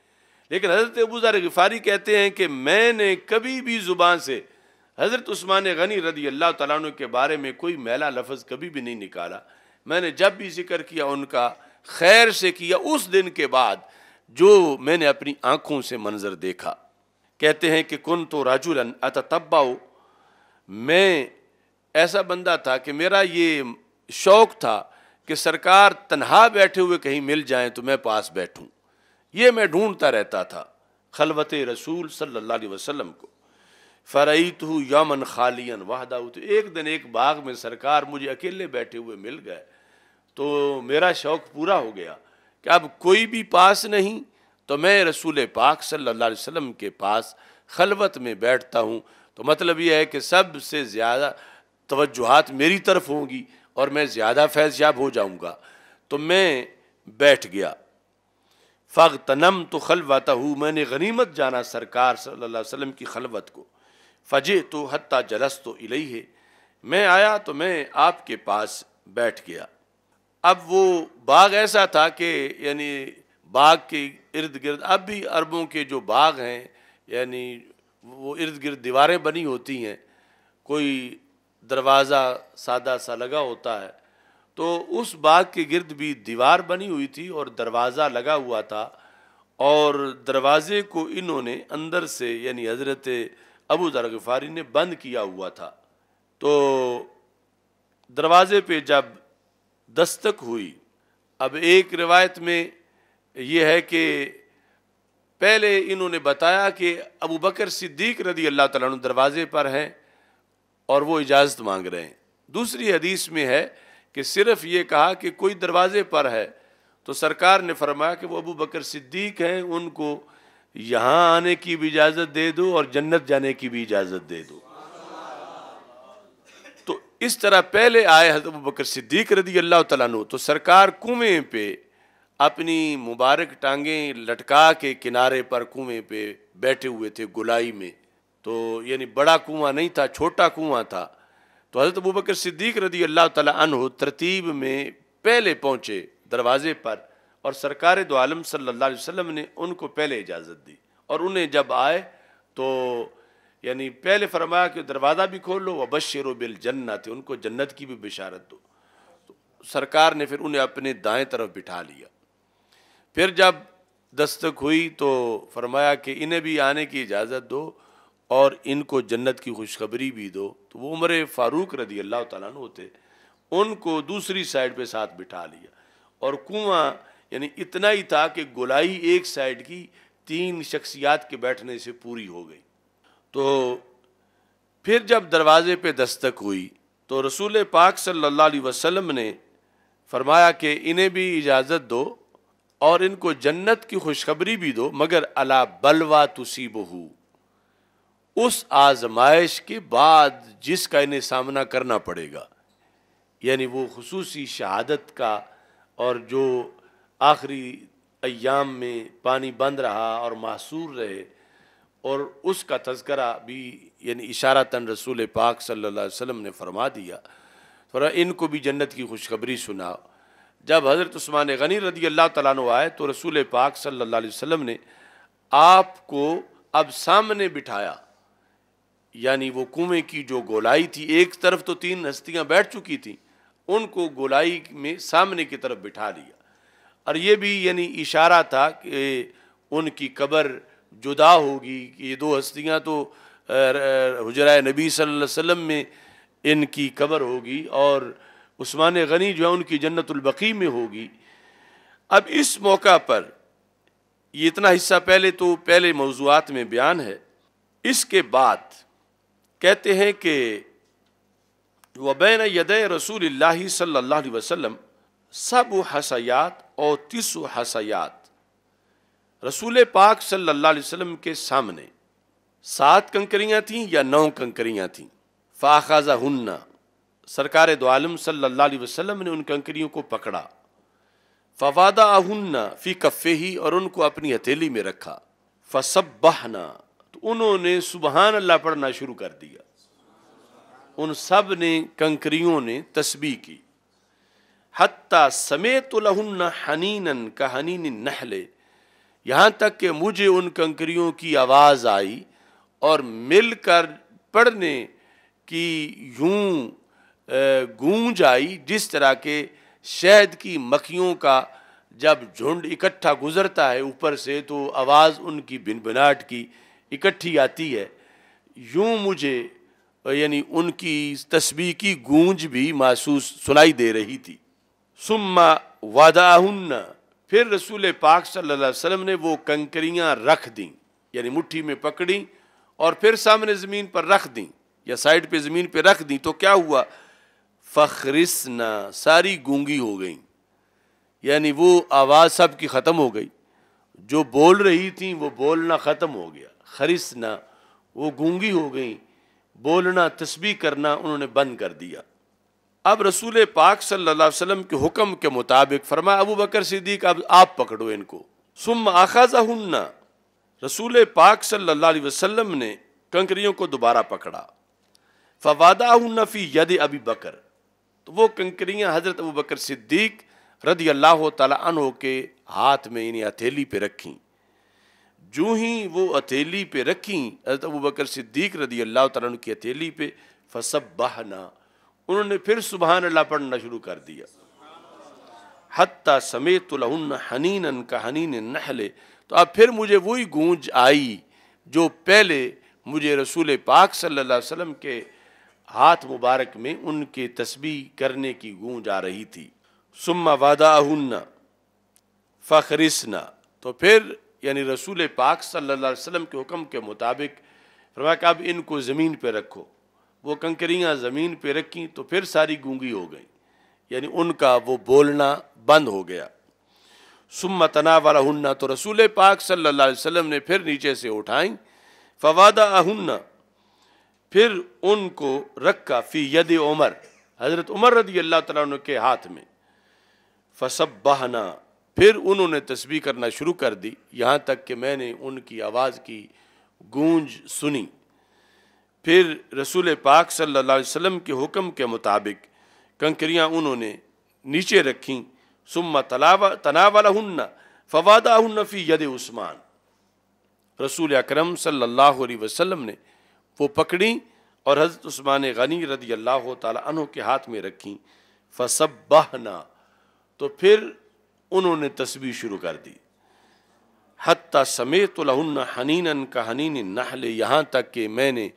لیکن حضرت ابو ذر غفاری کہتے ہیں کہ میں نے کبھی بھی زبان سے حضرت عثمان غنی رضی اللہ تعالیٰ عنہ کے بارے میں کوئی میلا لفظ کبھی بھی نہیں نکالا میں نے جب بھی ذکر کیا ان کا خیر سے کیا اس دن کے بعد جو میں نے اپنی آنکھوں سے منظر دیکھا کہتے ہیں کہ کن تو راجو اتباؤ میں ایسا بندہ تھا کہ میرا یہ شوق تھا کہ سرکار تنہا بیٹھے ہوئے کہیں مل جائیں تو میں پاس بیٹھوں یہ میں ڈھونڈتا رہتا تھا خلوت رسول صلی اللہ علیہ وسلم کو فرعیت ہوں یومن خالین واہدہ ایک دن ایک باغ میں سرکار مجھے اکیلے بیٹھے ہوئے مل گئے تو میرا شوق پورا ہو گیا کہ اب کوئی بھی پاس نہیں تو میں رسول پاک صلی اللہ علیہ وسلم کے پاس خلوت میں بیٹھتا ہوں تو مطلب یہ ہے کہ سب سے زیادہ توجہات میری طرف ہوں گی اور میں زیادہ فیض یاب ہو جاؤں گا تو میں بیٹھ گیا فغ تنم تو خلوت ہوں میں نے غنیمت جانا سرکار صلی اللہ علیہ وسلم کی خلوت کو فجے تو حتیٰ جلس تو الہی ہے میں آیا تو میں آپ کے پاس بیٹھ گیا اب وہ باغ ایسا تھا کہ یعنی باغ کے ارد گرد اب بھی عربوں کے جو باغ ہیں یعنی وہ ارد گرد دیواریں بنی ہوتی ہیں کوئی دروازہ سادہ سا لگا ہوتا ہے تو اس باغ کے گرد بھی دیوار بنی ہوئی تھی اور دروازہ لگا ہوا تھا اور دروازے کو انہوں نے اندر سے یعنی حضرت ابو ذرغفاری نے بند کیا ہوا تھا تو دروازے پہ جب دستک ہوئی اب ایک روایت میں یہ ہے کہ پہلے انہوں نے بتایا کہ ابو بکر صدیق رضی اللہ تعالیٰ دروازے پر ہیں اور وہ اجازت مانگ رہے ہیں دوسری حدیث میں ہے کہ صرف یہ کہا کہ کوئی دروازے پر ہے تو سرکار نے فرمایا کہ وہ ابو بکر صدیق ہیں ان کو یہاں آنے کی بھی اجازت دے دو اور جنت جانے کی بھی اجازت دے دو تو اس طرح پہلے آئے حضرت ابو بکر صدیق رضی اللہ تعالیٰ نو تو سرکار کنویں پہ اپنی مبارک ٹانگیں لٹکا کے کنارے پر کنویں پہ بیٹھے ہوئے تھے گلائی میں تو یعنی بڑا کنواں نہیں تھا چھوٹا کنواں تھا تو حضرت ابوبکر صدیق رضی اللہ تعالیٰ عنہ ترتیب میں پہلے پہنچے دروازے پر اور سرکار دو عالم صلی اللہ علیہ وسلم نے ان کو پہلے اجازت دی اور انہیں جب آئے تو یعنی پہلے فرمایا کہ دروازہ بھی کھول لو بشیر بشر و بل ان کو جنت کی بھی بشارت دو سرکار نے پھر انہیں اپنے دائیں طرف بٹھا لیا پھر جب دستک ہوئی تو فرمایا کہ انہیں بھی آنے کی اجازت دو اور ان کو جنت کی خوشخبری بھی دو تو وہ عمر فاروق رضی اللہ تعالیٰ عنہ ہوتے ان کو دوسری سائڈ پہ ساتھ بٹھا لیا اور کنواں یعنی اتنا ہی تھا کہ گلائی ایک سائڈ کی تین شخصیات کے بیٹھنے سے پوری ہو گئی تو پھر جب دروازے پہ دستک ہوئی تو رسول پاک صلی اللہ علیہ وسلم نے فرمایا کہ انہیں بھی اجازت دو اور ان کو جنت کی خوشخبری بھی دو مگر اللہ بلوا تسی بہو اس آزمائش کے بعد جس کا انہیں سامنا کرنا پڑے گا یعنی وہ خصوصی شہادت کا اور جو آخری ایام میں پانی بند رہا اور معصور رہے اور اس کا تذکرہ بھی یعنی تن رسول پاک صلی اللہ علیہ وسلم نے فرما دیا تو ان کو بھی جنت کی خوشخبری سنا جب حضرت عثمان غنی رضی اللہ تعالیٰ عنہ آئے تو رسول پاک صلی اللہ علیہ وسلم نے آپ کو اب سامنے بٹھایا یعنی وہ کنویں کی جو گولائی تھی ایک طرف تو تین ہستیاں بیٹھ چکی تھیں ان کو گولائی میں سامنے کی طرف بٹھا دیا اور یہ بھی یعنی اشارہ تھا کہ ان کی قبر جدا ہوگی کہ یہ دو ہستیاں تو حجرائے نبی صلی اللہ علیہ وسلم میں ان کی قبر ہوگی اور عثمان غنی جو ہے ان کی جنت البقی میں ہوگی اب اس موقع پر یہ اتنا حصہ پہلے تو پہلے موضوعات میں بیان ہے اس کے بعد کہتے ہیں کہ ید رسول اللہ صلی اللہ علیہ وسلم سب و اور تیس و رسول پاک صلی اللہ علیہ وسلم کے سامنے سات کنکریاں تھیں یا نو کنکریاں تھیں فاخذہ ہننا سرکار دو عالم صلی اللہ علیہ وسلم نے ان کنکریوں کو پکڑا فوادہ فی کفے ہی اور ان کو اپنی ہتھیلی میں رکھا فصب بہنا انہوں نے سبحان اللہ پڑھنا شروع کر دیا ان سب نے کنکریوں نے تسبیح کی حتیٰ سمیت الحمد کا حنین نحلے یہاں تک کہ مجھے ان کنکریوں کی آواز آئی اور مل کر پڑھنے کی یوں گونج آئی جس طرح کے شہد کی مکھیوں کا جب جھنڈ اکٹھا گزرتا ہے اوپر سے تو آواز ان کی بن بناٹ کی اکٹھی آتی ہے یوں مجھے یعنی ان کی کی گونج بھی محسوس سنائی دے رہی تھی سما وادا پھر رسول پاک صلی اللہ علیہ وسلم نے وہ کنکریاں رکھ دیں یعنی مٹھی میں پکڑیں اور پھر سامنے زمین پر رکھ دیں یا سائڈ پہ زمین پہ رکھ دیں تو کیا ہوا فخرس ساری گونگی ہو گئی یعنی وہ آواز سب کی ختم ہو گئی جو بول رہی تھیں وہ بولنا ختم ہو گیا خرسنا وہ گونگی ہو گئیں بولنا تسبیح کرنا انہوں نے بند کر دیا اب رسول پاک صلی اللہ علیہ وسلم کے حکم کے مطابق فرمایا ابو بکر صدیق اب آپ پکڑو ان کو سم آخاذہ ہننا رسول پاک صلی اللہ علیہ وسلم نے کنکریوں کو دوبارہ پکڑا فوادہ فی ید ابی بکر تو وہ کنکریاں حضرت ابو بکر صدیق رضی اللہ تعالیٰ عنہ کے ہاتھ میں انہیں یعنی ہتھیلی پہ رکھیں جو ہی وہ اتھیلی پہ رکھی بکر صدیق رضی اللہ تعالیٰ عنہ کی اتھیلی پہ فصب انہوں نے پھر سبحان اللہ پڑھنا شروع کر دیا حتیٰ سمیت حنینن کا حنین نحلے تو اب پھر مجھے وہی گونج آئی جو پہلے مجھے رسول پاک صلی اللہ علیہ وسلم کے ہاتھ مبارک میں ان کے تسبیح کرنے کی گونج آ رہی تھی سمہ وادہ فخرسنا تو پھر یعنی رسول پاک صلی اللہ علیہ وسلم کے حکم کے مطابق فرمایا کہ اب ان کو زمین پہ رکھو وہ کنکریاں زمین پہ رکھیں تو پھر ساری گونگی ہو گئیں یعنی ان کا وہ بولنا بند ہو گیا سمتنا والا ہننا تو رسول پاک صلی اللہ علیہ وسلم نے پھر نیچے سے اٹھائیں فوادہ آ پھر ان کو رکھا فی ید عمر حضرت عمر رضی اللہ تعالیٰ عنہ کے ہاتھ میں فصب بہنا پھر انہوں نے تسبیح کرنا شروع کر دی یہاں تک کہ میں نے ان کی آواز کی گونج سنی پھر رسول پاک صلی اللہ علیہ وسلم کے حکم کے مطابق کنکریاں انہوں نے نیچے رکھیں سما تلا تنا ہن فوادہ ید عثمان رسول اکرم صلی اللہ علیہ وسلم نے وہ پکڑیں اور حضرت عثمان غنی رضی اللہ تعالیٰ عنہ کے ہاتھ میں رکھیں فصب تو پھر انہوں نے تسبیح شروع کر دی سمیت کا حنین نحل یہاں تک کہ میں نے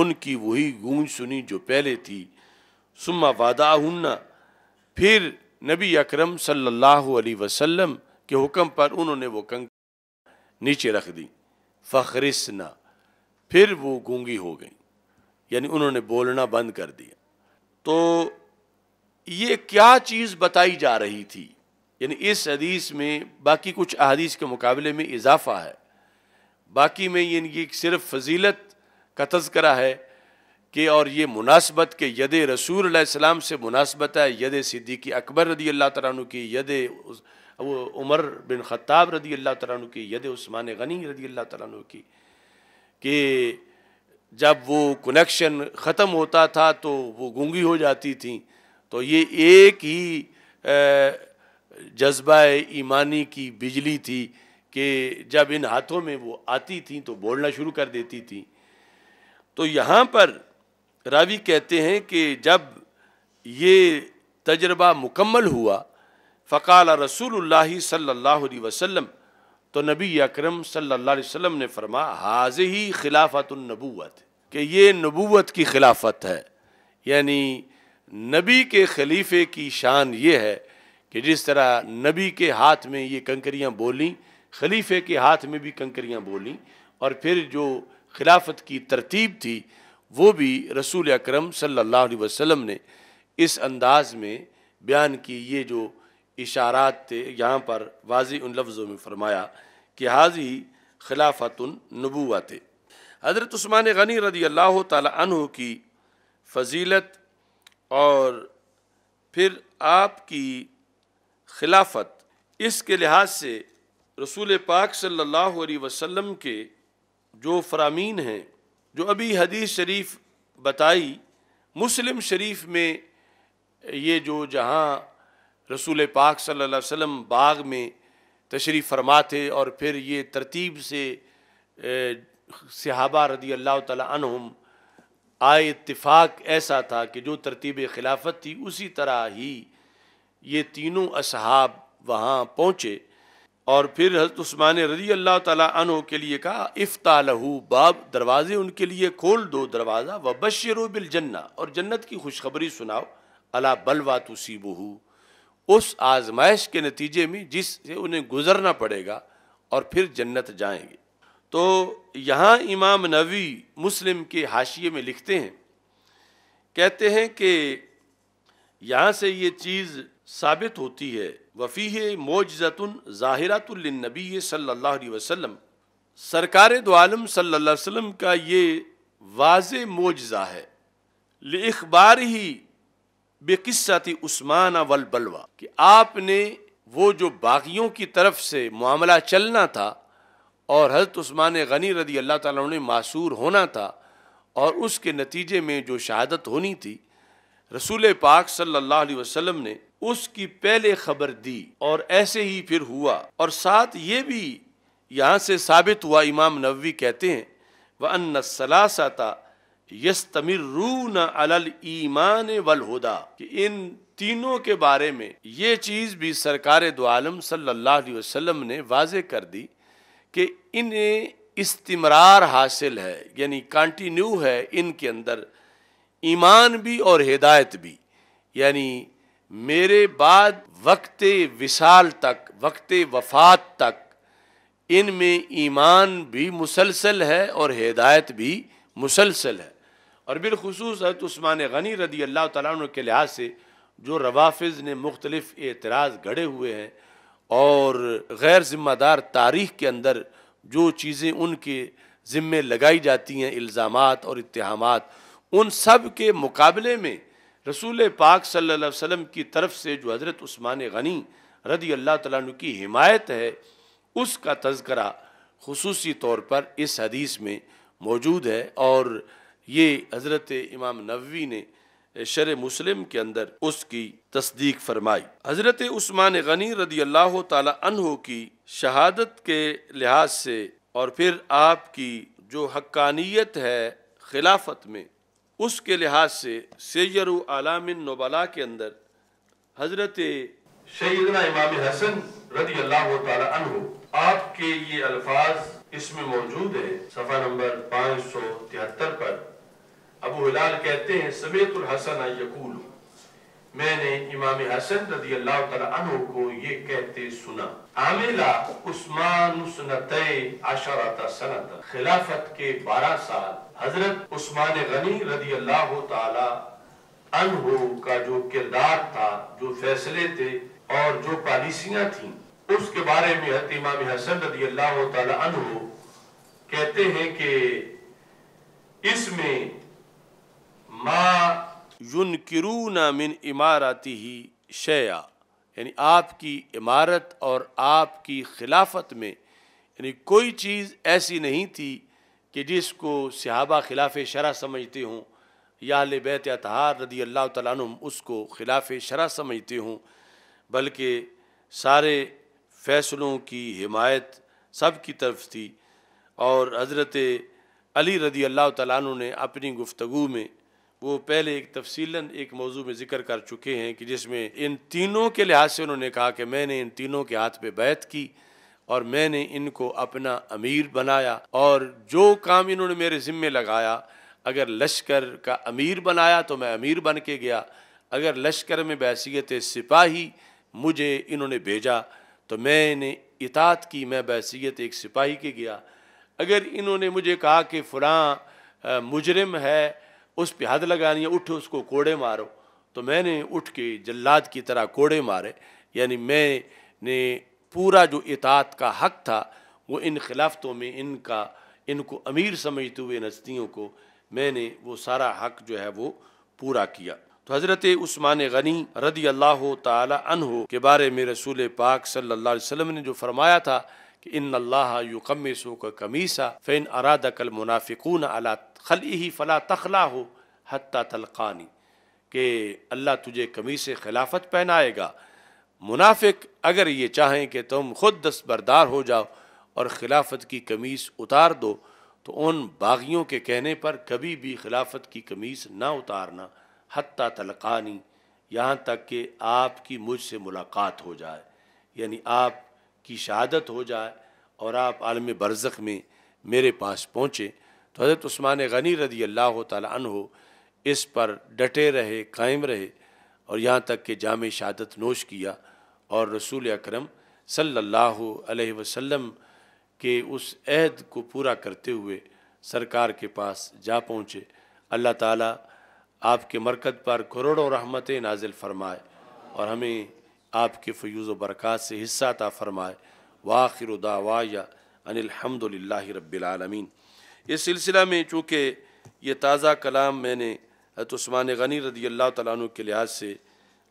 ان کی وہی گونج سنی جو پہلے تھی سما وادا پھر نبی اکرم صلی اللہ علیہ وسلم کے حکم پر انہوں نے وہ کنگ نیچے رکھ دی فخرسنا پھر وہ گونگی ہو گئی یعنی انہوں نے بولنا بند کر دیا تو یہ کیا چیز بتائی جا رہی تھی یعنی اس حدیث میں باقی کچھ احادیث کے مقابلے میں اضافہ ہے باقی میں یہ یعنی صرف فضیلت کا تذکرہ ہے کہ اور یہ مناسبت کہ ید رسول علیہ السلام سے مناسبت ہے ید صدیقی اکبر رضی اللہ تعالیٰ عنہ کی ید عمر بن خطاب رضی اللہ تعالیٰ عنہ کی ید عثمان غنی رضی اللہ تعالیٰ عنہ کی کہ جب وہ کنیکشن ختم ہوتا تھا تو وہ گونگی ہو جاتی تھیں تو یہ ایک ہی جذبہ ایمانی کی بجلی تھی کہ جب ان ہاتھوں میں وہ آتی تھیں تو بولنا شروع کر دیتی تھیں تو یہاں پر راوی کہتے ہیں کہ جب یہ تجربہ مکمل ہوا فقال رسول اللہ صلی اللہ علیہ وسلم تو نبی اکرم صلی اللہ علیہ وسلم نے فرما حاض ہی خلافت النبوت کہ یہ نبوت کی خلافت ہے یعنی نبی کے خلیفے کی شان یہ ہے کہ جس طرح نبی کے ہاتھ میں یہ کنکریاں بولیں خلیفے کے ہاتھ میں بھی کنکریاں بولیں اور پھر جو خلافت کی ترتیب تھی وہ بھی رسول اکرم صلی اللہ علیہ وسلم نے اس انداز میں بیان کی یہ جو اشارات تھے یہاں پر واضح ان لفظوں میں فرمایا کہ حاضی خلافت النبوہ تھے حضرت عثمان غنی رضی اللہ تعالی عنہ کی فضیلت اور پھر آپ کی خلافت اس کے لحاظ سے رسول پاک صلی اللہ علیہ وسلم کے جو فرامین ہیں جو ابھی حدیث شریف بتائی مسلم شریف میں یہ جو جہاں رسول پاک صلی اللہ علیہ وسلم باغ میں تشریف فرما تھے اور پھر یہ ترتیب سے صحابہ رضی اللہ تعالیٰ عنہم آئے اتفاق ایسا تھا کہ جو ترتیب خلافت تھی اسی طرح ہی یہ تینوں اصحاب وہاں پہنچے اور پھر حضرت عثمان رضی اللہ تعالیٰ عنہ کے لیے کہا افتا لہو باب دروازے ان کے لیے کھول دو دروازہ و بشر و اور جنت کی خوشخبری سناؤ اللہ بلوا تو سیب اس آزمائش کے نتیجے میں جس سے انہیں گزرنا پڑے گا اور پھر جنت جائیں گے تو یہاں امام نوی مسلم کے حاشیے میں لکھتے ہیں کہتے ہیں کہ یہاں سے یہ چیز ثابت ہوتی ہے وفی ہے ظاہرات النبی صلی اللہ علیہ وسلم سرکار سرکار دعالم صلی اللہ علیہ وسلم کا یہ واضح معجزہ ہے اخبار ہی بے قصہ تھی عثمان ولبلوا کہ آپ نے وہ جو باغیوں کی طرف سے معاملہ چلنا تھا اور حضرت عثمان غنی رضی اللہ تعالیٰ نے معصور ہونا تھا اور اس کے نتیجے میں جو شہادت ہونی تھی رسول پاک صلی اللہ علیہ وسلم نے اس کی پہلے خبر دی اور ایسے ہی پھر ہوا اور ساتھ یہ بھی یہاں سے ثابت ہوا امام نوی کہتے ہیں وہ ان ساتا یس تمر نلل ایمان ولہدا کہ ان تینوں کے بارے میں یہ چیز بھی سرکار دعالم صلی اللہ علیہ وسلم نے واضح کر دی کہ انہیں استمرار حاصل ہے یعنی کانٹینیو ہے ان کے اندر ایمان بھی اور ہدایت بھی یعنی میرے بعد وقت وصال تک وقت وفات تک ان میں ایمان بھی مسلسل ہے اور ہدایت بھی مسلسل ہے اور بالخصوص حضرت عثمان غنی رضی اللہ تعالیٰ عنہ کے لحاظ سے جو روافظ نے مختلف اعتراض گھڑے ہوئے ہیں اور غیر ذمہ دار تاریخ کے اندر جو چیزیں ان کے ذمے لگائی جاتی ہیں الزامات اور اتہامات ان سب کے مقابلے میں رسول پاک صلی اللہ علیہ وسلم کی طرف سے جو حضرت عثمان غنی رضی اللہ تعالیٰ عنہ کی حمایت ہے اس کا تذکرہ خصوصی طور پر اس حدیث میں موجود ہے اور یہ حضرت امام نووی نے شر مسلم کے اندر اس کی تصدیق فرمائی حضرت عثمان غنی رضی اللہ تعالیٰ عنہ کی شہادت کے لحاظ سے اور پھر آپ کی جو حقانیت ہے خلافت میں اس کے لحاظ سے سیر نوبلا کے اندر حضرت شہیدنا امام حسن رضی اللہ تعالی عنہ آپ کے یہ الفاظ اس میں موجود ہیں صفحہ نمبر پانچ سو تہتر پر ابو ہلال کہتے ہیں سمیت الحسن یقول میں نے امام حسن رضی اللہ تعالی عنہ کو یہ کہتے سنا عثمان عشرات سنت خلافت کے بارہ سال حضرت عثمان غنی رضی اللہ تعالی عنہ کا جو کردار تھا جو فیصلے تھے اور جو پالیسیاں تھیں اس کے بارے میں امام حسن رضی اللہ تعالی عنہ کہتے ہیں کہ اس میں ما من یعنی آپ کی عمارت اور آپ کی خلافت میں یعنی کوئی چیز ایسی نہیں تھی کہ جس کو صحابہ خلاف شرع سمجھتے ہوں یا اہل بیت اطہار رضی اللہ تعالیٰ عنہ اس کو خلاف شرع سمجھتے ہوں بلکہ سارے فیصلوں کی حمایت سب کی طرف تھی اور حضرت علی رضی اللہ تعالیٰ عنہ نے اپنی گفتگو میں وہ پہلے ایک تفصیلاً ایک موضوع میں ذکر کر چکے ہیں کہ جس میں ان تینوں کے لحاظ سے انہوں نے کہا کہ میں نے ان تینوں کے ہاتھ پہ بیعت کی اور میں نے ان کو اپنا امیر بنایا اور جو کام انہوں نے میرے ذمے لگایا اگر لشکر کا امیر بنایا تو میں امیر بن کے گیا اگر لشکر میں بحثیت سپاہی مجھے انہوں نے بھیجا تو میں نے اطاعت کی میں بحثیت ایک سپاہی کے گیا اگر انہوں نے مجھے کہا کہ فران مجرم ہے اس پہ حد لگانی ہے اٹھ اس کو کوڑے مارو تو میں نے اٹھ کے جلاد کی طرح کوڑے مارے یعنی میں نے پورا جو اطاعت کا حق تھا وہ ان خلافتوں میں ان کا ان کو امیر سمجھتے ہوئے نستیوں کو میں نے وہ سارا حق جو ہے وہ پورا کیا تو حضرت عثمان غنی رضی اللہ تعالی عنہ کے بارے میں رسول پاک صلی اللہ علیہ وسلم نے جو فرمایا تھا کہ ان اللہ یقم سو کا کمیسا فین کل منافقون اللہ خلی ہی فلا تخلا ہو حتیٰ تلقانی کہ اللہ تجھے کمیس خلافت پہنائے گا منافق اگر یہ چاہیں کہ تم خود دستبردار ہو جاؤ اور خلافت کی کمیز اتار دو تو ان باغیوں کے کہنے پر کبھی بھی خلافت کی کمیز نہ اتارنا حتیٰ تلقانی یہاں تک کہ آپ کی مجھ سے ملاقات ہو جائے یعنی آپ کی شہادت ہو جائے اور آپ عالم برزق میں میرے پاس پہنچے تو حضرت عثمان غنی رضی اللہ تعالیٰ عنہ اس پر ڈٹے رہے قائم رہے اور یہاں تک کہ جامع شہادت نوش کیا اور رسول اکرم صلی اللہ علیہ وسلم کے اس عہد کو پورا کرتے ہوئے سرکار کے پاس جا پہنچے اللہ تعالیٰ آپ کے مرکز پر کروڑوں رحمت نازل فرمائے اور ہمیں آپ کے فیوز و برکات سے حصہ عطا فرمائے واخر اداوا ان الحمد رب العالمین اس سلسلہ میں چونکہ یہ تازہ کلام میں نے حضرت عثمان غنی رضی اللہ تعالیٰ عنہ کے لحاظ سے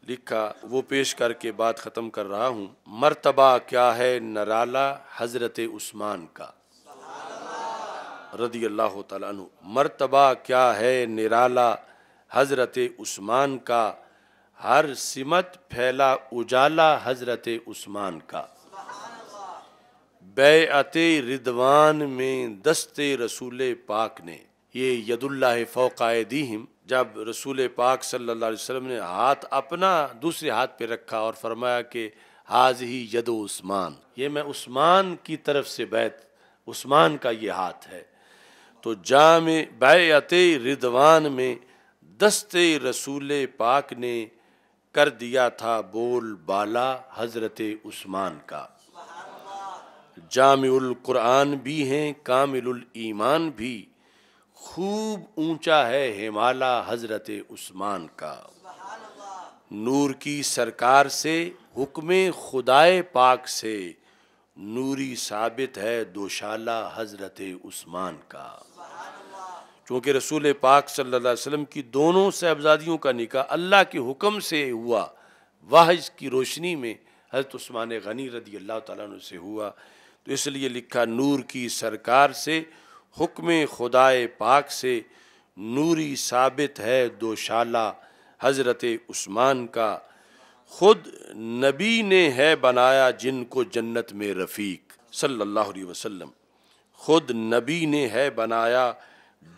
لکھا وہ پیش کر کے بات ختم کر رہا ہوں مرتبہ کیا ہے نرالا حضرت عثمان کا رضی اللہ تعالیٰ عنہ مرتبہ کیا ہے حضرت عثمان کا ہر سمت پھیلا اجالا حضرت عثمان کا بیعت ردوان میں دست رسول پاک نے یہ ید اللہ فوقائے جب رسول پاک صلی اللہ علیہ وسلم نے ہاتھ اپنا دوسرے ہاتھ پہ رکھا اور فرمایا کہ حاض ہی ید و عثمان یہ میں عثمان کی طرف سے بیت عثمان کا یہ ہاتھ ہے تو جامع بیعت ردوان میں دست رسول پاک نے کر دیا تھا بول بالا حضرت عثمان کا جامع القرآن بھی ہیں کامل الایمان بھی خوب اونچا ہے ہمالا حضرت عثمان کا نور کی سرکار سے حکم خدائے حضرت عثمان کا چونکہ رسول پاک صلی اللہ علیہ وسلم کی دونوں صاحبزادیوں کا نکاح اللہ کے حکم سے ہوا وحج کی روشنی میں حضرت عثمان غنی رضی اللہ تعالیٰ عنہ سے ہوا تو اس لیے لکھا نور کی سرکار سے حکم خدائے پاک سے نوری ثابت ہے دو شالہ حضرت عثمان کا خود نبی نے ہے بنایا جن کو جنت میں رفیق صلی اللہ علیہ وسلم خود نبی نے ہے بنایا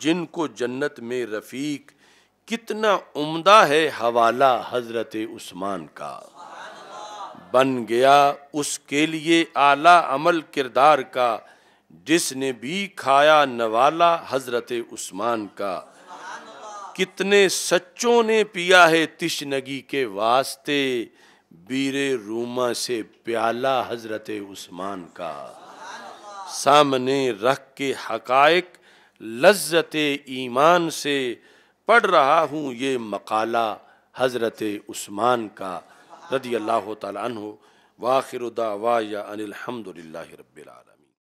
جن کو جنت میں رفیق کتنا عمدہ ہے حوالہ حضرت عثمان کا بن گیا اس کے لیے اعلیٰ عمل کردار کا جس نے بھی کھایا نوالا حضرت عثمان کا کتنے سچوں نے پیا ہے تشنگی کے واسطے بیر روما سے پیالہ حضرت عثمان کا سامنے رکھ کے حقائق لذت ایمان سے پڑھ رہا ہوں یہ مقالہ حضرت عثمان کا رضی اللہ تعالیٰ عنہ واخر ادا ان الحمد للہ رب العالم